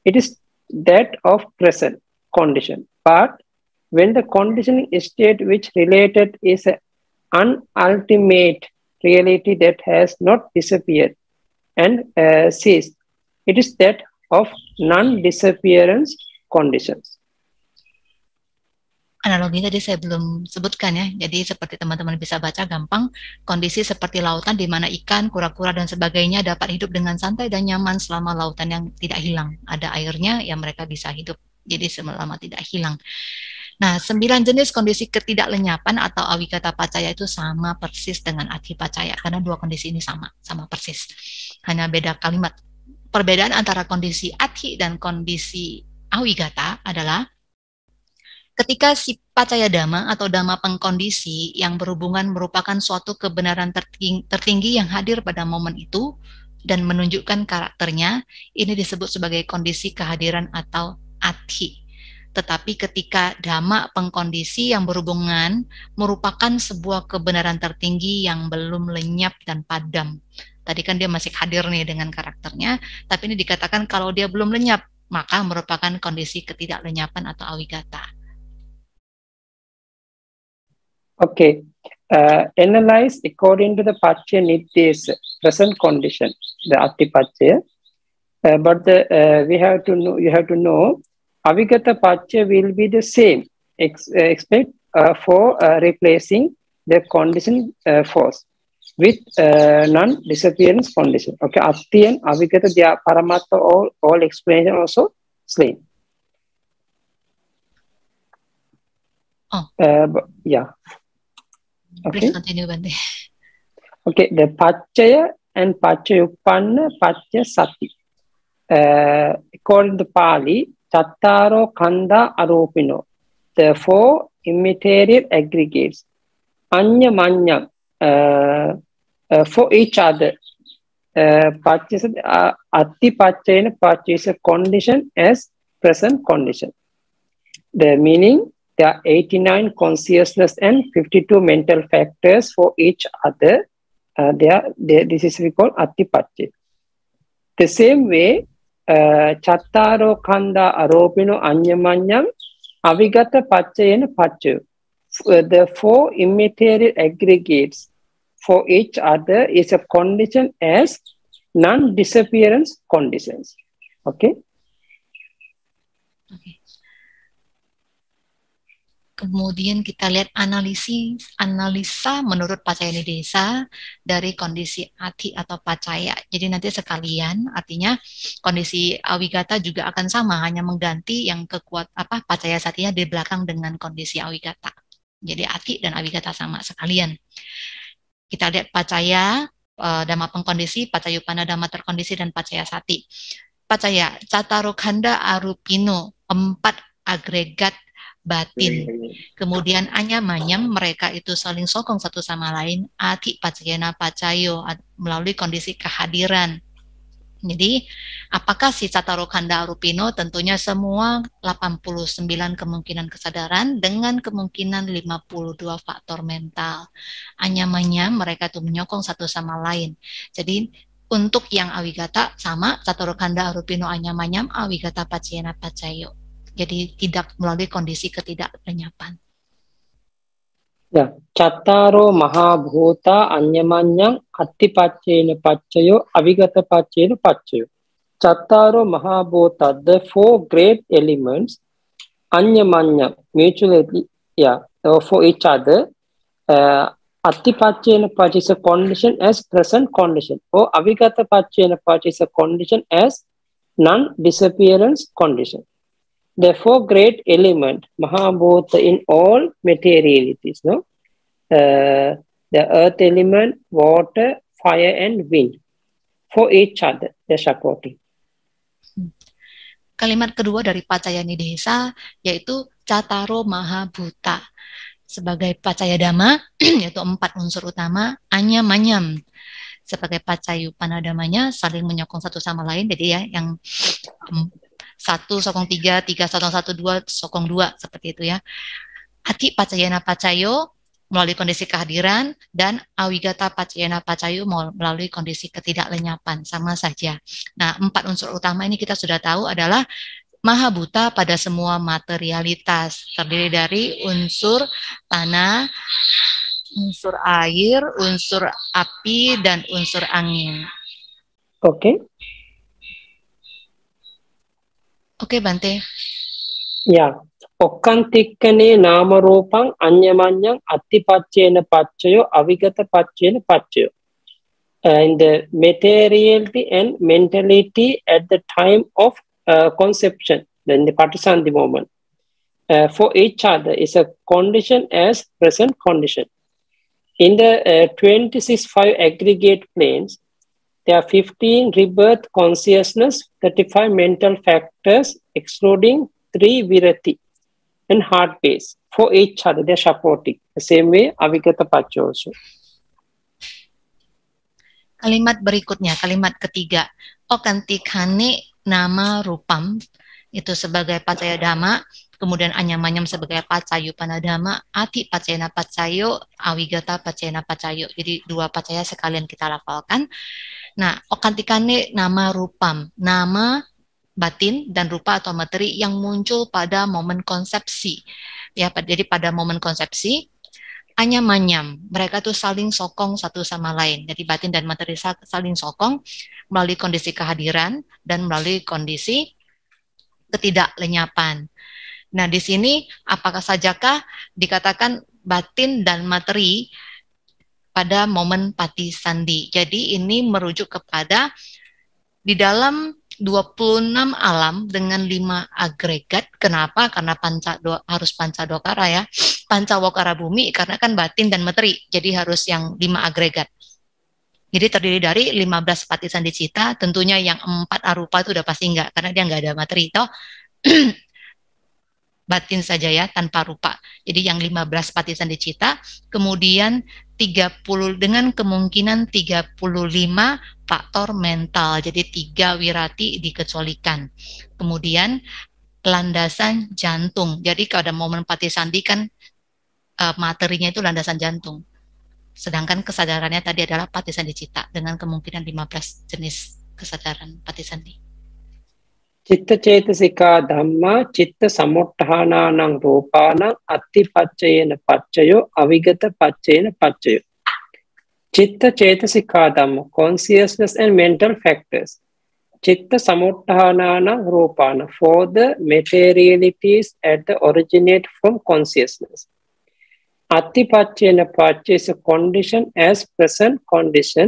it is that of present condition. But when the conditioning state which related is an ultimate reality that has not disappeared and uh, ceased, it is that of non-disappearance conditions. analogi tadi saya belum sebutkan ya. Jadi seperti teman-teman bisa baca gampang, kondisi seperti lautan di mana ikan, kura-kura dan sebagainya dapat hidup dengan santai dan nyaman selama lautan yang tidak hilang. Ada airnya yang mereka bisa hidup. Jadi selama tidak hilang. Nah, sembilan jenis kondisi ketidaklenyapan atau awi awikata pacaya itu sama persis dengan ati pacaya karena dua kondisi ini sama, sama persis. Hanya beda kalimat. Perbedaan antara kondisi ati dan kondisi awi gata adalah Ketika si pacaya dhamma atau dhamma pengkondisi yang berhubungan merupakan suatu kebenaran tertinggi, yang hadir pada momen itu dan menunjukkan karakternya, ini disebut sebagai kondisi kehadiran atau ati. Tetapi ketika dhamma pengkondisi yang berhubungan merupakan sebuah kebenaran tertinggi yang belum lenyap dan padam. Tadi kan dia masih hadir nih dengan karakternya, tapi ini dikatakan kalau dia belum lenyap, maka merupakan kondisi ketidaklenyapan atau awigata. Okay. Uh, analyze according to the Pachya Nitya's present condition, the Atipachya. Uh, but the, uh, we have to know, you have to know, Avigata Pachya will be the same, ex, uh, except uh, for uh, replacing the condition force with non-disappearance condition. Okay, Atti and Avigata, are Paramatta, all, all explanation also same. Oh. yeah. Okay. Please continue, Bande. Okay, the Pachaya and Pachayupanna Pachya Sati. Uh, according to Pali, Chattaro Kanda Aropino. Therefore, immaterial aggregates. Anya Manya uh, uh, for each other. Uh, purchase, uh, atti purchase, purchase condition as present condition. The meaning there are 89 consciousness and 52 mental factors for each other. Uh, they are, they, this is we call The same way, uh, Chattaro Kanda Aropino Anyamanyam Avigata Pachayan Pachu. Uh, the four immaterial aggregates for each other is a condition as non-disappearance conditions. Okay? Okay. Kemudian kita lihat analisis analisa menurut Pacaya di Desa dari kondisi ati atau pacaya. Jadi nanti sekalian artinya kondisi awigata juga akan sama hanya mengganti yang kekuat apa pacaya satinya di belakang dengan kondisi awigata. Jadi ati dan awigata sama sekalian. Kita lihat pacaya eh, dama pengkondisi, pacayupana dama terkondisi dan pacaya sati. Pacaya, catarukanda arupino, empat agregat batin. Iya, iya. Kemudian anyamanyam mereka itu saling sokong satu sama lain ati pacayana pacayo melalui kondisi kehadiran. Jadi apakah si catarokanda Kanda Arupino tentunya semua 89 kemungkinan kesadaran dengan kemungkinan 52 faktor mental. Anyamanya mereka itu menyokong satu sama lain. Jadi untuk yang awigata sama catarokanda Kanda Arupino anyamanyam awigata pacayana pacayo jadi tidak melalui kondisi ketidaklenyapan. Ya, cattaro mahabhuta anyamanyam attipacchena paccayo avigata pacchena Cataro maha mahabhuta, the four great elements, anyamanyam, mutually, yeah, for each other, uh, ne pacca is a condition as present condition, or avigata ne pacca is a condition as non-disappearance condition the four great element mahabhuta in all materialities. No, uh, the earth element, water, fire, and wind for each other. The supporting. Kalimat kedua dari Pacayani Desa yaitu Cataro Mahabhuta sebagai pacaya dama yaitu empat unsur utama anya manyam sebagai pacayu panadamanya saling menyokong satu sama lain jadi ya yang satu satu sokong tiga tiga dua sokong dua seperti itu ya. Hati pacayana pacayo melalui kondisi kehadiran dan awigata pacayana pacayo melalui kondisi ketidaklenyapan sama saja. Nah, empat unsur utama ini kita sudah tahu adalah maha buta pada semua materialitas terdiri dari unsur tanah, unsur air, unsur api dan unsur angin. Oke. Okay, Bante. Yeah. ඔක්කන්තික්කනේ නාමරූපං අන්‍යමඤ්ඤං අත්තිපච්චේන පච්චයෝ අවිගත පච්චේන පච්චයෝ and the materiality and mentality at the time of uh, conception then the patisandhi moment uh, for each other is a condition as present condition in the uh, 26 five aggregate planes There are 15 rebirth consciousness, 35 mental factors, excluding three virati and heart base for each other. They're supporting. The same way, avigata pacho also. Kalimat berikutnya, kalimat ketiga. Okantikhani nama rupam, itu sebagai pataya dhamma, kemudian anyam-anyam sebagai pacayu panadama, ati pacayana pacayo, awigata pacayana pacayo. Jadi dua pacaya sekalian kita lakukan. Nah, okantikane nama rupam, nama batin dan rupa atau materi yang muncul pada momen konsepsi. Ya, jadi pada momen konsepsi anyam-anyam. Mereka tuh saling sokong satu sama lain. Jadi batin dan materi saling sokong melalui kondisi kehadiran dan melalui kondisi ketidaklenyapan. Nah, di sini apakah sajakah dikatakan batin dan materi pada momen pati sandi. Jadi ini merujuk kepada di dalam 26 alam dengan 5 agregat. Kenapa? Karena panca do, harus panca dokara ya. Panca wakara bumi karena kan batin dan materi. Jadi harus yang 5 agregat. Jadi terdiri dari 15 pati sandi cita, tentunya yang 4 arupa itu udah pasti enggak, karena dia enggak ada materi. Toh batin saja ya tanpa rupa. Jadi yang 15 patisan dicita, kemudian 30 dengan kemungkinan 35 faktor mental. Jadi tiga wirati dikecualikan. Kemudian landasan jantung. Jadi kalau ada momen pati sandi kan e, materinya itu landasan jantung. Sedangkan kesadarannya tadi adalah patisan cita dengan kemungkinan 15 jenis kesadaran pati sandi. චිත්ත චේතසිකා ධම්මා චිත්ත සමුට්ඨානානං රූපානං අත්ති පච්චයේන පච්චයෝ අවිගත පච්චයේන පච්චයෝ චිත්ත චේතසිකා ධම්ම consciousness and mental factors චිත්ත සමුට්ඨානානං රූපාන for the materialities at the originate from consciousness අත්ති පච්චයේන පච්චය is a condition as present condition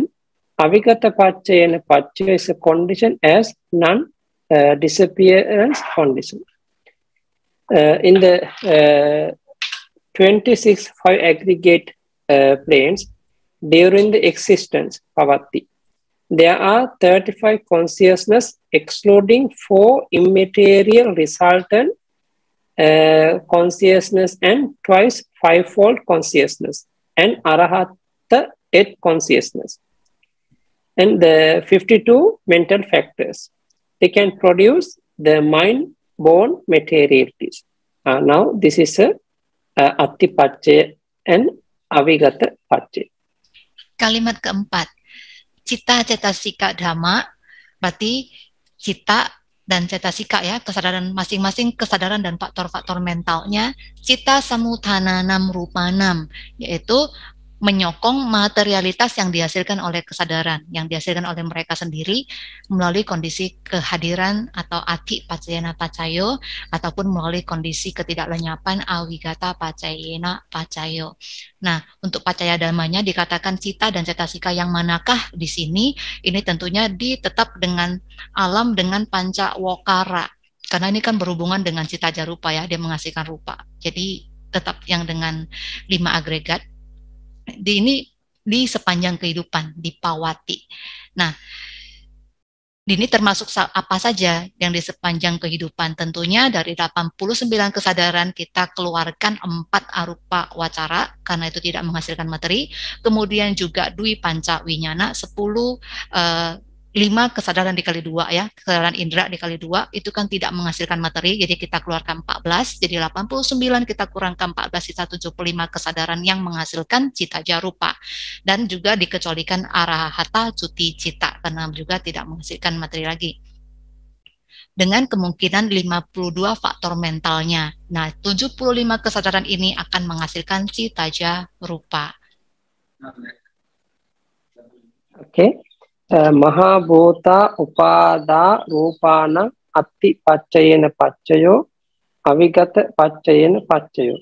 අවිගත පච්චයේන පච්චය is a condition as non Uh, disappearance condition. Uh, in the uh, 26 five aggregate uh, planes during the existence Pavati, there are 35 consciousness excluding four immaterial resultant uh, consciousness and twice fivefold consciousness and arahata eight consciousness and the 52 mental factors. they can produce the mind born materialities. Uh, now, this is a uh, pache and Avigata pache. Kalimat keempat, cita cetasika dhamma, berarti cita dan cetasika ya, kesadaran masing-masing kesadaran dan faktor-faktor mentalnya, cita samutana nam rupanam, yaitu menyokong materialitas yang dihasilkan oleh kesadaran, yang dihasilkan oleh mereka sendiri melalui kondisi kehadiran atau ati pacayana pacayo, ataupun melalui kondisi ketidaklenyapan awigata pacayena pacayo. Nah, untuk pacaya damanya dikatakan cita dan cetasika yang manakah di sini, ini tentunya ditetap dengan alam dengan panca wokara, karena ini kan berhubungan dengan cita jarupa ya, dia menghasilkan rupa. Jadi tetap yang dengan lima agregat di ini di sepanjang kehidupan di Pawati. Nah, ini termasuk apa saja yang di sepanjang kehidupan tentunya dari 89 kesadaran kita keluarkan empat arupa wacara karena itu tidak menghasilkan materi kemudian juga dwi panca winyana 10 eh, lima kesadaran dikali dua ya kesadaran indera dikali dua itu kan tidak menghasilkan materi jadi kita keluarkan 14 jadi 89 kita kurangkan 14 sisa 75 kesadaran yang menghasilkan cita jarupa dan juga dikecualikan arah hata cuti cita karena juga tidak menghasilkan materi lagi dengan kemungkinan 52 faktor mentalnya. Nah, 75 kesadaran ini akan menghasilkan cita jarupa. Oke. Okay. මහා භූතා උපාදා රූපාන අත්ති පච්චයේන පච්චයෝ අවිගත පච්චයේන පච්චයෝ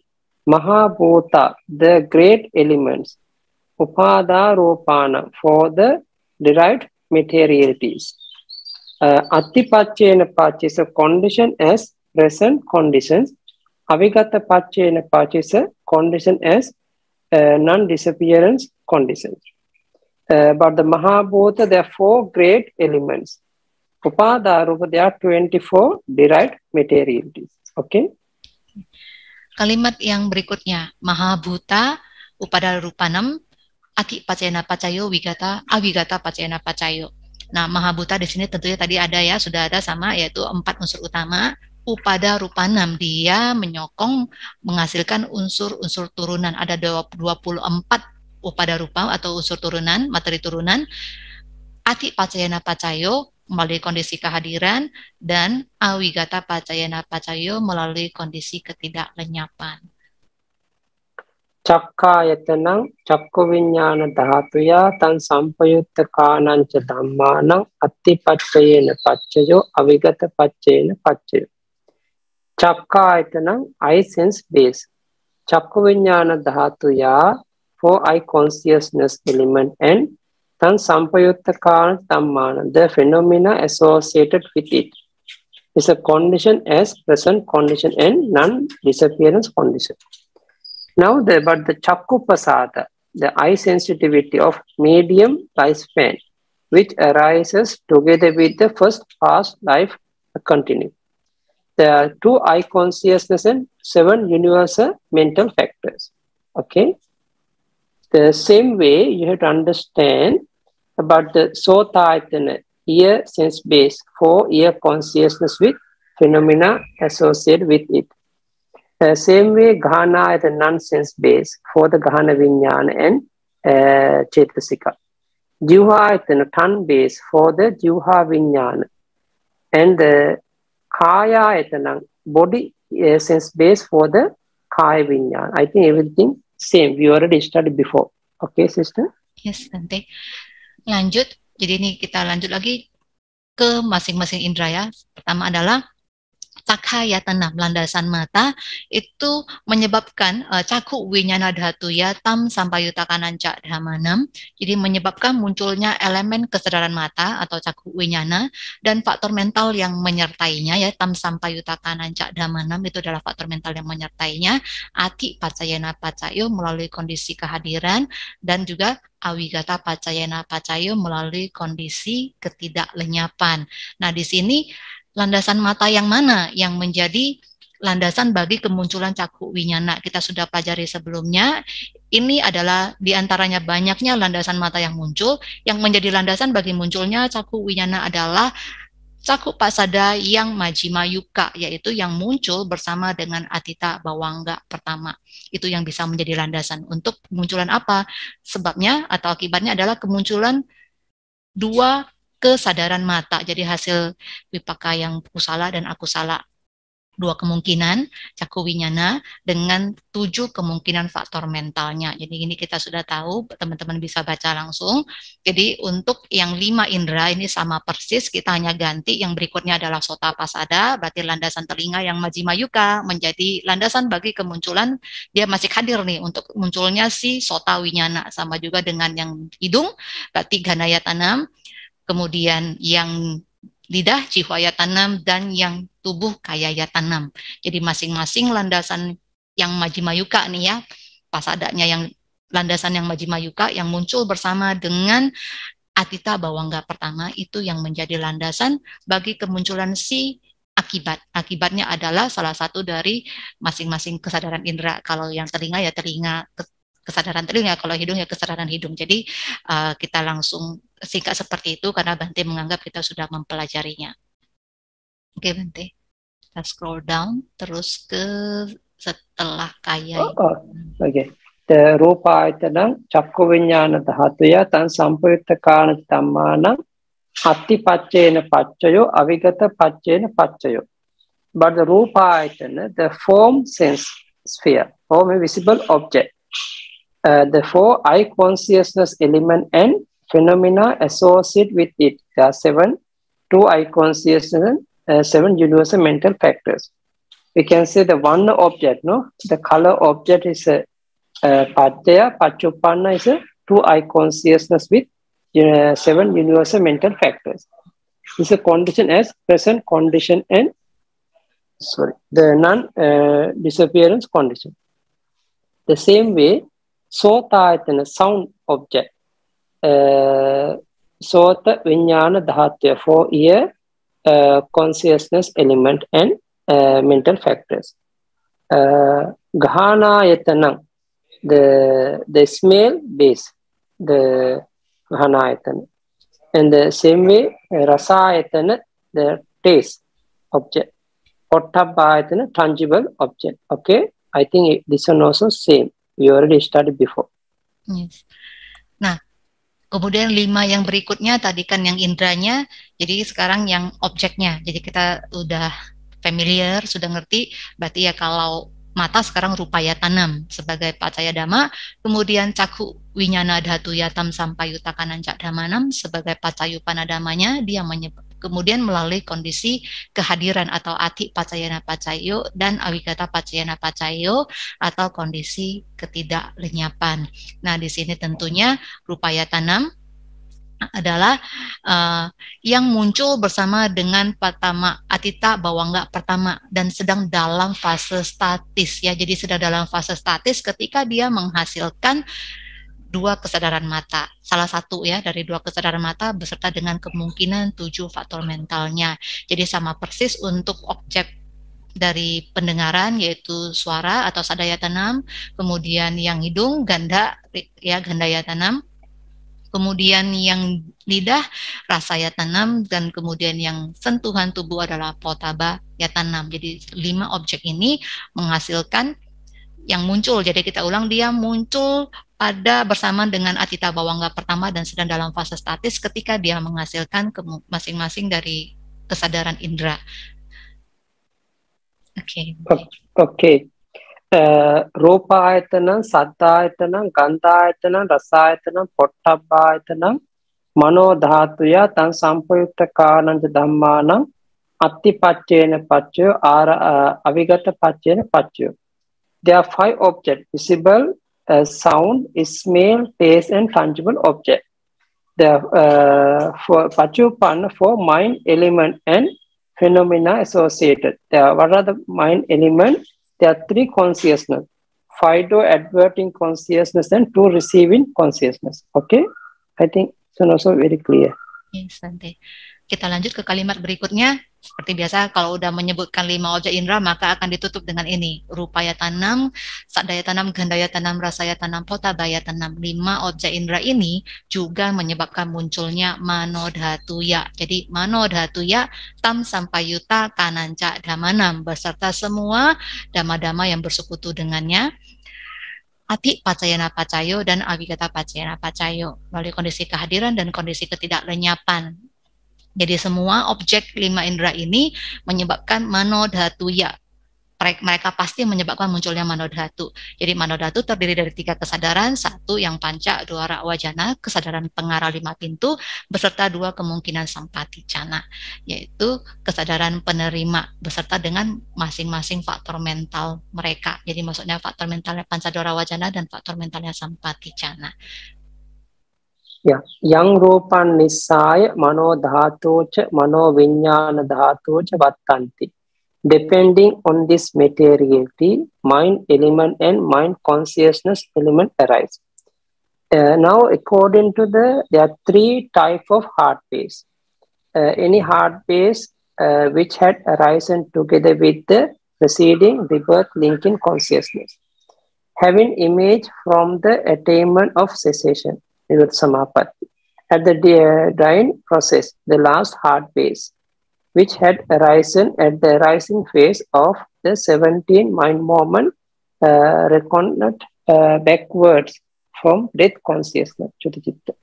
මහා භූතා the great elements upada ropana for the derived materialities uh, attipacchena paccha is a condition as present conditions avigata pacchena paccha is a condition as uh, non disappearance conditions Uh, but the Mahabhuta, there are four great elements. Upada rupa there are 24 derived materialities. Okay. Kalimat yang berikutnya, Mahabhuta, Upadarupanam, Aki Pacayana Pacayo, Wigata, Avigata Pacayana Pacayo. Nah, Mahabhuta di sini tentunya tadi ada ya, sudah ada sama, yaitu empat unsur utama, upada rupanam dia menyokong menghasilkan unsur-unsur turunan ada 24 upada rupa atau unsur turunan, materi turunan, ati pacayana pacayo melalui kondisi kehadiran, dan awigata pacayana pacayo melalui kondisi ketidaklenyapan. Cakka yatenang cakku winyana dahatuya tan sampayutta kanan cedammanang ati pacayana pacayo awigata pacayana pacayo. Cakka itu nang sense base. Cakku winyana dahatuya for I consciousness element and tan sampayutta kal tammana, the phenomena associated with it, is a condition as present condition and non-disappearance condition. Now, the, but the chakku pasada, the eye sensitivity of medium lifespan, which arises together with the first past life continue. There are two eye consciousness and seven universal mental factors. Okay. The same way you have to understand about the sotayatana, ear sense base, for ear consciousness with phenomena associated with it. Uh, same way, ghana is a non-sense base for the ghana vinyana and uh, chetasika. Jiva is a ton base for the jiva vinyana. And the kaya is a body uh, sense base for the kaya vinyana. I think everything same we already studied before okay, sister yes nanti lanjut jadi ini kita lanjut lagi ke masing-masing indera ya pertama adalah cakaya tenam landasan mata itu menyebabkan uh, eh, caku winyana ya tam sampayuta kananca dhamanam jadi menyebabkan munculnya elemen kesadaran mata atau caku winyana dan faktor mental yang menyertainya ya tam sampayuta kananca dhamanam itu adalah faktor mental yang menyertainya ati pacayana pacayo melalui kondisi kehadiran dan juga awigata pacayana pacayo melalui kondisi ketidaklenyapan nah di sini landasan mata yang mana yang menjadi landasan bagi kemunculan cakup winyana. Kita sudah pelajari sebelumnya, ini adalah diantaranya banyaknya landasan mata yang muncul. Yang menjadi landasan bagi munculnya cakup winyana adalah cakup pasada yang majima yuka, yaitu yang muncul bersama dengan atita bawangga pertama. Itu yang bisa menjadi landasan untuk kemunculan apa? Sebabnya atau akibatnya adalah kemunculan dua kesadaran mata. Jadi hasil wipaka yang kusala dan aku salah. dua kemungkinan cakuwinyana dengan tujuh kemungkinan faktor mentalnya. Jadi ini kita sudah tahu, teman-teman bisa baca langsung. Jadi untuk yang lima indera ini sama persis, kita hanya ganti yang berikutnya adalah sota pasada, berarti landasan telinga yang majimayuka menjadi landasan bagi kemunculan dia masih hadir nih untuk munculnya si sota winyana sama juga dengan yang hidung, berarti ganaya tanam kemudian yang lidah jiwaya tanam dan yang tubuh kayaya tanam. Jadi masing-masing landasan yang majimayuka nih ya, pas adanya yang landasan yang majimayuka yang muncul bersama dengan atita bawangga pertama itu yang menjadi landasan bagi kemunculan si akibat. Akibatnya adalah salah satu dari masing-masing kesadaran indera. Kalau yang telinga ya telinga, kesadaran telinga, kalau hidung ya kesadaran hidung. Jadi uh, kita langsung singkat seperti itu karena Bante menganggap kita sudah mempelajarinya. Oke okay, Bante, kita scroll down terus ke setelah kaya. Oh, oh. Oke. Okay. The rupa ayatana cakku vinyana ya, tan sampai tekan tamana hati pacen pacayo, avigata pacen pacayo. But the rupa ayatana, eh, the form sense sphere, form a visible object, uh, the four eye consciousness element and phenomena associated with it. There are seven, two iconscious uh, seven universal mental factors. We can say the one object, no? The color object is a uh, Patyaya, Pachupanna is a two eye consciousness with seven universal mental factors. This is a condition as present condition and sorry, the non uh, disappearance condition. The same way, Sotayatana, sound object, Eh, the Vinyana, Dhatya, four year eh, consciousness element and eh, mental factors. Uh, Ghana Yatanam, the, the smell base, the Ghana Yatana. And the same way, Rasa Yatana, the taste object. Ottabhayatana, tangible object. Okay, I think it, this one also same. We already studied before. Yes. Kemudian lima yang berikutnya tadi kan yang indranya, jadi sekarang yang objeknya. Jadi kita udah familiar, sudah ngerti. Berarti ya kalau mata sekarang rupaya tanam sebagai pacaya dhamma, kemudian caku winyana dhatu yatam sampai yutakanan cak damanam sebagai pacayu panadamanya dia menyebut kemudian melalui kondisi kehadiran atau ati pacayana pacayo dan awigata pacayana pacayo atau kondisi ketidaklenyapan. Nah, di sini tentunya rupaya tanam adalah uh, yang muncul bersama dengan pertama atita nggak pertama dan sedang dalam fase statis ya jadi sedang dalam fase statis ketika dia menghasilkan dua kesadaran mata. Salah satu ya dari dua kesadaran mata beserta dengan kemungkinan tujuh faktor mentalnya. Jadi sama persis untuk objek dari pendengaran yaitu suara atau sadaya tanam, kemudian yang hidung ganda ya ganda ya tanam, kemudian yang lidah rasa ya tanam dan kemudian yang sentuhan tubuh adalah potaba ya tanam jadi lima objek ini menghasilkan yang muncul jadi kita ulang dia muncul pada bersamaan dengan Atita Bawangga pertama dan sedang dalam fase statis ketika dia menghasilkan masing-masing dari kesadaran indera. Oke. Okay. Oke. Okay. Uh, eh, rupa ayatana, sadda ayatana, ganda ayatana, rasa ayatana, pottabba ayatana, mano dhatuya tan sampayutta kaananj dhammanam attipaccena paccayo ara uh, avigata paccena paccayo. There are five objects visible, uh, sound, smell, taste, and tangible object. The uh, for pachupanna for mind element and phenomena associated. There, what are the mind element? There are three consciousness: fido adverting consciousness and two receiving consciousness. Okay, I think so. Also very clear. Yes, Sunday. Kita lanjut ke kalimat berikutnya. Seperti biasa, kalau udah menyebutkan lima objek indera, maka akan ditutup dengan ini. Rupaya tanam, sadaya tanam, gandaya tanam, rasaya tanam, potabaya tanam. Lima objek indera ini juga menyebabkan munculnya manodhatuya. Jadi manodhatuya, tam sampai yuta, tananca, damanam, beserta semua dama-dama yang bersekutu dengannya ati pacayana pacayo dan abigata pacayana pacayo melalui kondisi kehadiran dan kondisi ketidaklenyapan jadi semua objek lima indera ini menyebabkan ya Mereka pasti menyebabkan munculnya manodhatu. Jadi manodhatu terdiri dari tiga kesadaran, satu yang panca, dua rakwajana, kesadaran pengarah lima pintu, beserta dua kemungkinan sampati cana, yaitu kesadaran penerima, beserta dengan masing-masing faktor mental mereka. Jadi maksudnya faktor mentalnya panca, dua rakwajana, dan faktor mentalnya sampati cana. Yeah. Yang rupan nisaya mano dhatocha mano vinyana dhatocha vattanti. Depending on this materiality, mind element and mind consciousness element arise. Uh, now, according to the, there are three type of heart base. Uh, any heart base uh, which had arisen together with the preceding rebirth linking in consciousness. Having image from the attainment of cessation at the dying process, the last hard phase, which had arisen at the rising phase of the 17 mind moment uh, uh, backwards from death consciousness to the jitta.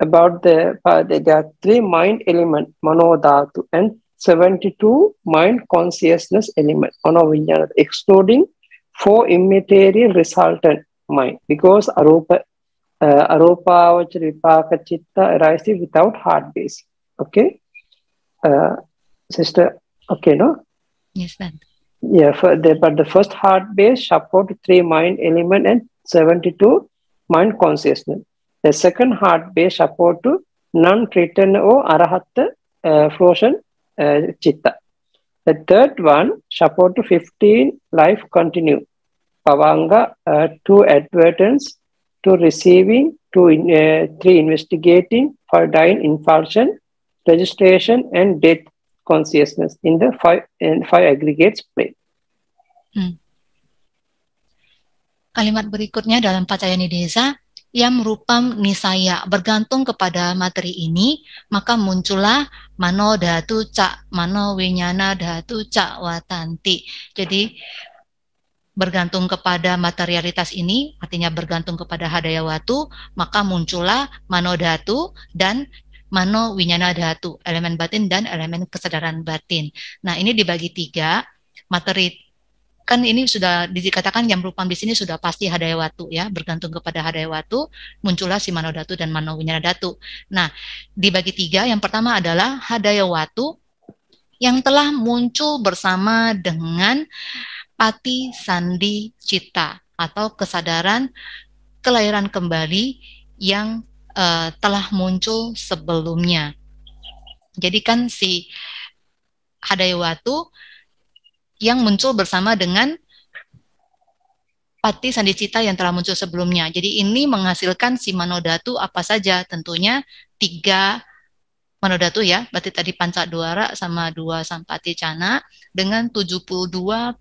About the, uh, there are three mind element, dhatu, and 72 mind consciousness element, manovinyana, excluding four immaterial resultant mind, because arupa uh, aropavach vipaka chitta arises without heart base okay uh, sister okay no yes ma'am yeah for the, but the first heart base support three mind element and 72 mind consciousness the second heart base support to non-treated or arahatta uh, flotion uh, chitta the third one support to 15 life continue pavanga uh, two advertence to receiving, to in, uh, three investigating, for dying infarction, registration, and death consciousness in the five and five aggregates play. Hmm. Kalimat berikutnya dalam Pacayani Desa, yang merupam nisaya bergantung kepada materi ini, maka muncullah mano datu cak, mano winyana datu cak watanti. Jadi bergantung kepada materialitas ini, artinya bergantung kepada hadaya watu, maka muncullah mano dhatu dan mano winyana dhatu, elemen batin dan elemen kesadaran batin. Nah, ini dibagi tiga, materi kan ini sudah dikatakan yang berupa di sini sudah pasti hadaya watu ya, bergantung kepada hadaya watu, muncullah si mano dhatu dan mano winyana dhatu. Nah, dibagi tiga, yang pertama adalah hadaya watu yang telah muncul bersama dengan Pati Sandi Cita atau kesadaran kelahiran kembali yang uh, telah muncul sebelumnya. Jadi kan si Hadayawatu yang muncul bersama dengan Pati Sandi Cita yang telah muncul sebelumnya. Jadi ini menghasilkan si Manodatu apa saja? Tentunya tiga Manodatu ya, berarti tadi duara sama dua Sampati Cana dengan 72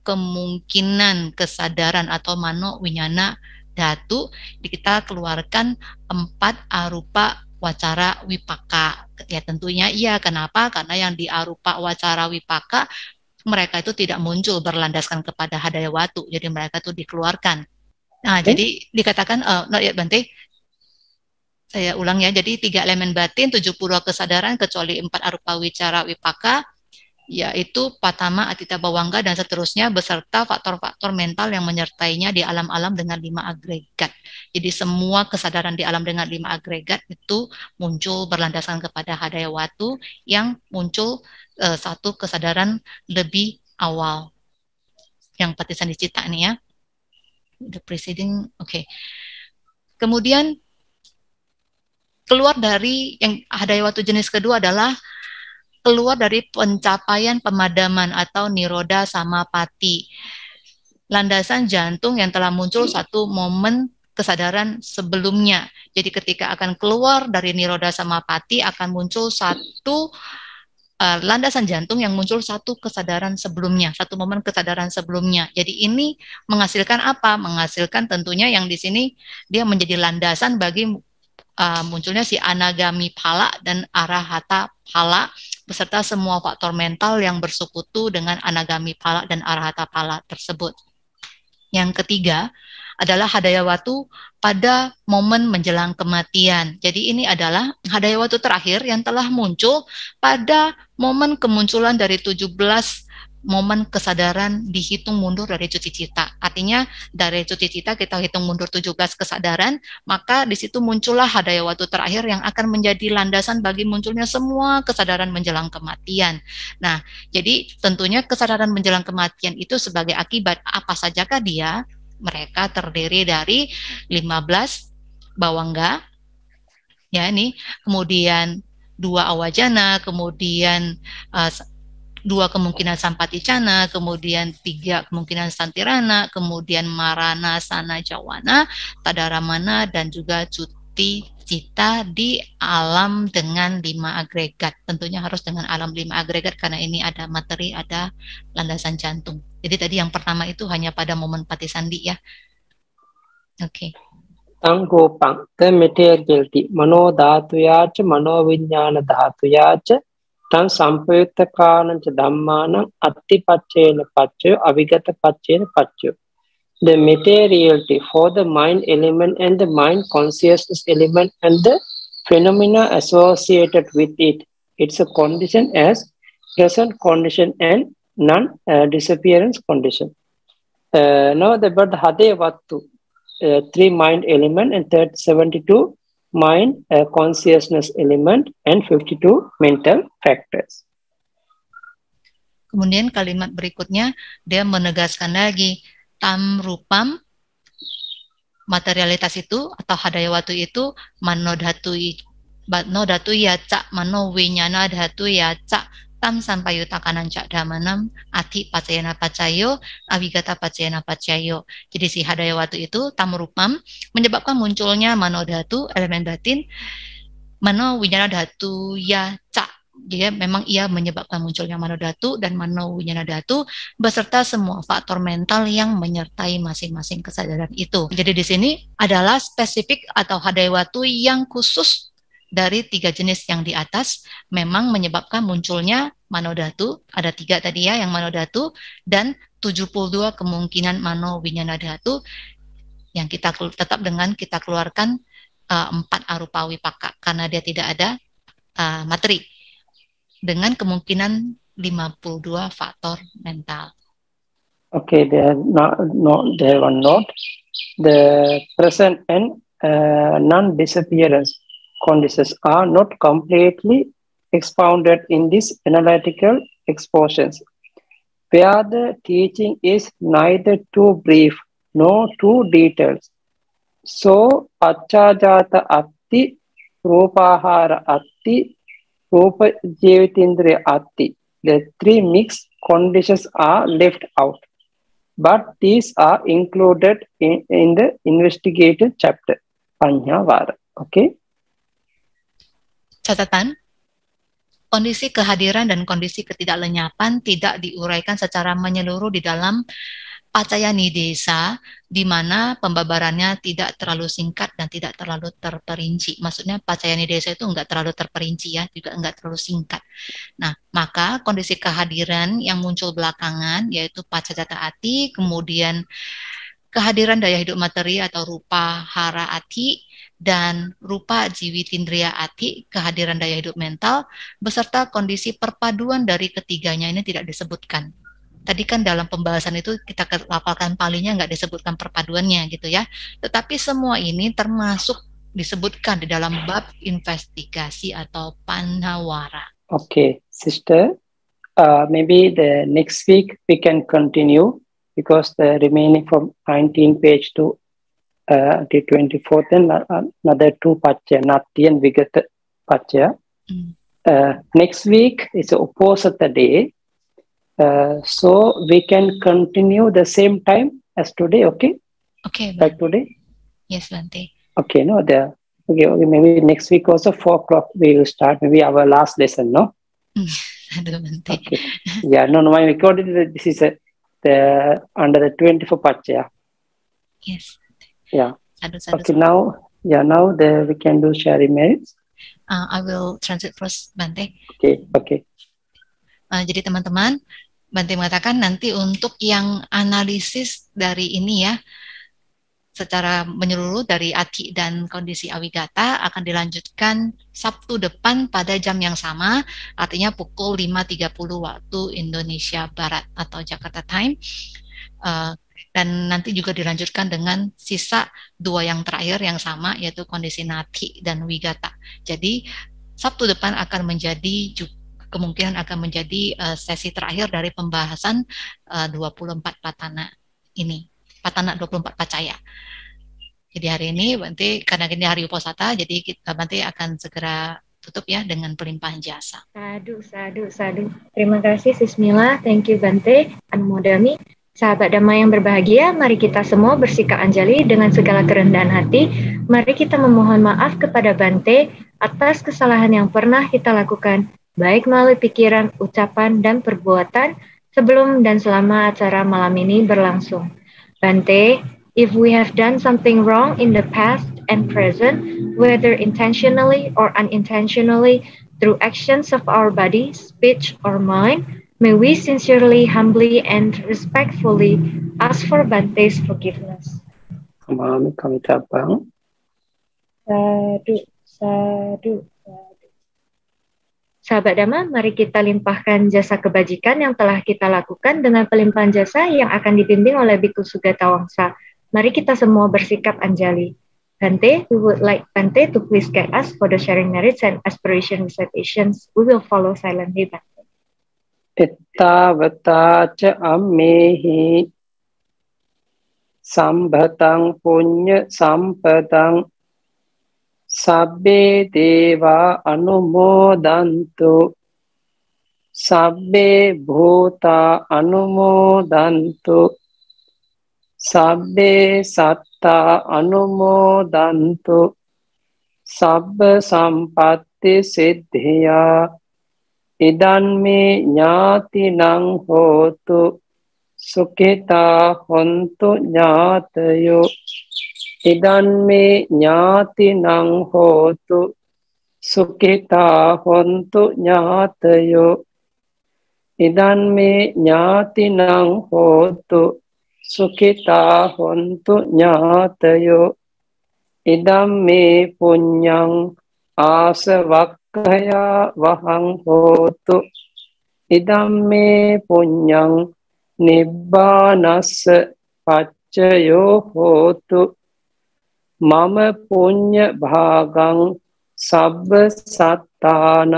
kemungkinan kesadaran atau mano winyana datu kita keluarkan empat arupa wacara wipaka. Ya tentunya iya, kenapa? Karena yang di arupa wacara wipaka mereka itu tidak muncul berlandaskan kepada hadaya watu, jadi mereka itu dikeluarkan. Nah, okay. jadi dikatakan uh, eh, not yet ya, Bante, saya ulang ya, jadi tiga elemen batin, tujuh pura kesadaran, kecuali empat arupa wicara wipaka, yaitu patama, atita bawangga, dan seterusnya, beserta faktor-faktor mental yang menyertainya di alam-alam dengan lima agregat. Jadi semua kesadaran di alam dengan lima agregat itu muncul berlandaskan kepada hadaya watu yang muncul eh, satu kesadaran lebih awal. Yang patisan dicita nih ya. The preceding, oke. Okay. Kemudian keluar dari yang ada waktu jenis kedua adalah keluar dari pencapaian pemadaman atau niroda sama pati. Landasan jantung yang telah muncul satu momen kesadaran sebelumnya. Jadi ketika akan keluar dari niroda sama pati akan muncul satu uh, landasan jantung yang muncul satu kesadaran sebelumnya, satu momen kesadaran sebelumnya. Jadi ini menghasilkan apa? Menghasilkan tentunya yang di sini dia menjadi landasan bagi uh, munculnya si anagami pala dan arahata pala beserta semua faktor mental yang bersekutu dengan anagami pala dan arahata pala tersebut. Yang ketiga adalah watu pada momen menjelang kematian. Jadi ini adalah watu terakhir yang telah muncul pada momen kemunculan dari 17 momen kesadaran dihitung mundur dari cuci cita. Artinya dari cuci cita kita hitung mundur 17 kesadaran, maka di situ muncullah hadaya waktu terakhir yang akan menjadi landasan bagi munculnya semua kesadaran menjelang kematian. Nah, jadi tentunya kesadaran menjelang kematian itu sebagai akibat apa sajakah dia? Mereka terdiri dari 15 bawangga, ya ini, kemudian dua awajana, kemudian uh, dua kemungkinan sampati cana kemudian tiga kemungkinan Santirana, kemudian Marana, Sana, Jawana, Tadaramana, dan juga Cuti cita di alam dengan lima agregat. Tentunya harus dengan alam lima agregat karena ini ada materi, ada landasan jantung. Jadi tadi yang pertama itu hanya pada momen pati sandi ya. Oke. Okay. Tanggo pang temete gelti mano dhatuya ca mano vinyana dhatuya තං සම්පයුත්ත කානංච ධම්මානං අත්තිපච්චේන පච්චය අවිගත පච්චේන පච්චය. The materiality for the mind element and the mind consciousness element and the phenomena associated with it. It's a condition as present condition and non-disappearance uh, condition. Uh, now the third Hade Vattu, uh, three mind element and 72 mind a consciousness element and 52 mental factors. Kemudian kalimat berikutnya dia menegaskan lagi tam rupam materialitas itu atau hadaya watu itu manodhatui manodhatu yaca manowinyana dhatu yaca tam takanan cak damanam ati pacayana pacayo abigata pacayana pacayo. Jadi si hadaya waktu itu tam rupam menyebabkan munculnya mano dhatu elemen batin mano wijana dhatu ya cak. jadi memang ia menyebabkan munculnya mano datu dan mano datu beserta semua faktor mental yang menyertai masing-masing kesadaran itu. Jadi di sini adalah spesifik atau hadaiwatu yang khusus dari tiga jenis yang di atas memang menyebabkan munculnya manodatu ada tiga tadi ya yang manodatu dan 72 kemungkinan mano datu yang kita tetap dengan kita keluarkan eh, empat uh, arupa wipaka karena dia tidak ada uh, materi dengan kemungkinan 52 faktor mental. Okay, there no, no there one note the present and uh, eh, non disappearance conditions are not completely expounded in these analytical expositions, where the teaching is neither too brief nor too detailed. So, Achajata Atti, Rupahara Atti, Rupa Jivitindriya Atti. The three mixed conditions are left out, but these are included in, in the investigative chapter, Panyavara. Okay. Catatan, kondisi kehadiran dan kondisi ketidaklenyapan tidak diuraikan secara menyeluruh di dalam Pacayani desa, di mana pembabarannya tidak terlalu singkat dan tidak terlalu terperinci. Maksudnya Pacayani desa itu enggak terlalu terperinci ya, juga enggak terlalu singkat. Nah, maka kondisi kehadiran yang muncul belakangan yaitu Pacajata Ati, kemudian kehadiran daya hidup materi atau rupa hara ati dan rupa jiwi tindria ati, kehadiran daya hidup mental, beserta kondisi perpaduan dari ketiganya ini tidak disebutkan. Tadi kan dalam pembahasan itu kita lapalkan palingnya nggak disebutkan perpaduannya gitu ya. Tetapi semua ini termasuk disebutkan di dalam bab investigasi atau panawara. Oke, okay, sister. Uh, maybe the next week we can continue because the remaining from 19 page to uh, the 24th and uh, uh, another two pachya, Natti and Vigata get Mm. Uh, next week is opposite day. Uh, so we can continue the same time as today, okay? Okay. Like today? Yes, Vante. Okay, no, the okay, okay, maybe next week also four o'clock we will start maybe our last lesson, no? Mm. okay. Yeah, no, no, My recording. this is a the under the 24 patch yeah yes yeah sadu, sadu, okay sadu. now yeah now the we can do share emails uh, I will translate first Bante okay okay uh, jadi teman-teman Bante mengatakan nanti untuk yang analisis dari ini ya secara menyeluruh dari Aki dan kondisi Awigata akan dilanjutkan Sabtu depan pada jam yang sama, artinya pukul 5.30 waktu Indonesia Barat atau Jakarta Time. Eh, dan nanti juga dilanjutkan dengan sisa dua yang terakhir yang sama yaitu kondisi Nati dan Wigata. Jadi Sabtu depan akan menjadi kemungkinan akan menjadi eh, sesi terakhir dari pembahasan 24 eh, patana ini patana 24 pacaya. Jadi hari ini nanti karena ini hari uposata, jadi kita nanti akan segera tutup ya dengan pelimpahan jasa. Sadu, sadu, sadu. Terima kasih Sismila, thank you Bante, Anumodami. Sahabat damai yang berbahagia, mari kita semua bersikap anjali dengan segala kerendahan hati. Mari kita memohon maaf kepada Bante atas kesalahan yang pernah kita lakukan, baik melalui pikiran, ucapan, dan perbuatan sebelum dan selama acara malam ini berlangsung. Bante, if we have done something wrong in the past and present, whether intentionally or unintentionally, through actions of our body, speech, or mind, may we sincerely, humbly, and respectfully ask for Bante's forgiveness. Kami tabang. Sadu, sadu, sadu. Sahabat Dhamma, mari kita limpahkan jasa kebajikan yang telah kita lakukan dengan pelimpahan jasa yang akan dibimbing oleh Biku Sugata Wangsa. Mari kita semua bersikap anjali. Bante, we would like Bante to please guide us for the sharing merits and aspiration recitations. We will follow silently Bante. vata ca ammehi sambhatang punya sampadang සබ්බේ දේවා අනුමෝදන්තු සබ්බේ භූතා අනුමෝදන්තු සබ්බේ සත්තා අනුමෝදන්තු සබ්බ සම්පත්ති සිද්ධියා ඉදන් මේ ඥාතිනං හෝතු සුඛිතා හොන්තු ඥාතයෝ ඉදන් මේ ඥාතිනං හෝතු සුඛිතා හොන්තු ඥාතයෝ ඉදන් මේ ඥාතිනං හෝතු සුඛිතා හොන්තු ඥාතයෝ ඉදම් මේ පුඤ්ඤං ආසවක්ඛයා වහං හෝතු ඉදම් මේ පුඤ්ඤං නිබ්බානස්ස පච්චයෝ හෝතු මම පුඤ්ඤ භාගං සබ්බ සත්තානං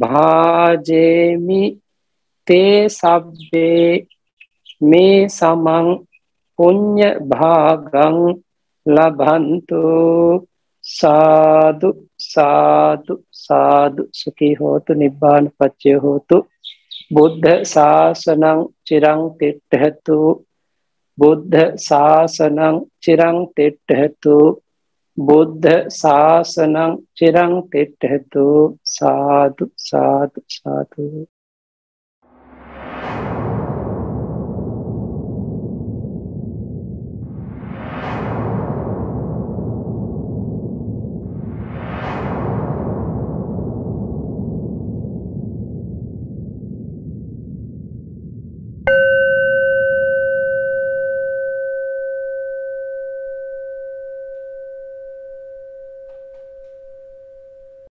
භාජේමි තේ සබ්බේ මේ සමං පුඤ්ඤ භාගං ලබන්තු සාදු සාදු සාදු සුඛී හෝතු නිබ්බාන පච්චය හෝතු බුද්ධ ශාසනං චිරං තිට්ඨතු බුද්ධ ශාසනං චිරං තෙට්ඨහතු බුද්ධ ශාසනං චිරං තෙට්ඨහතු සාදු සාදු සාදු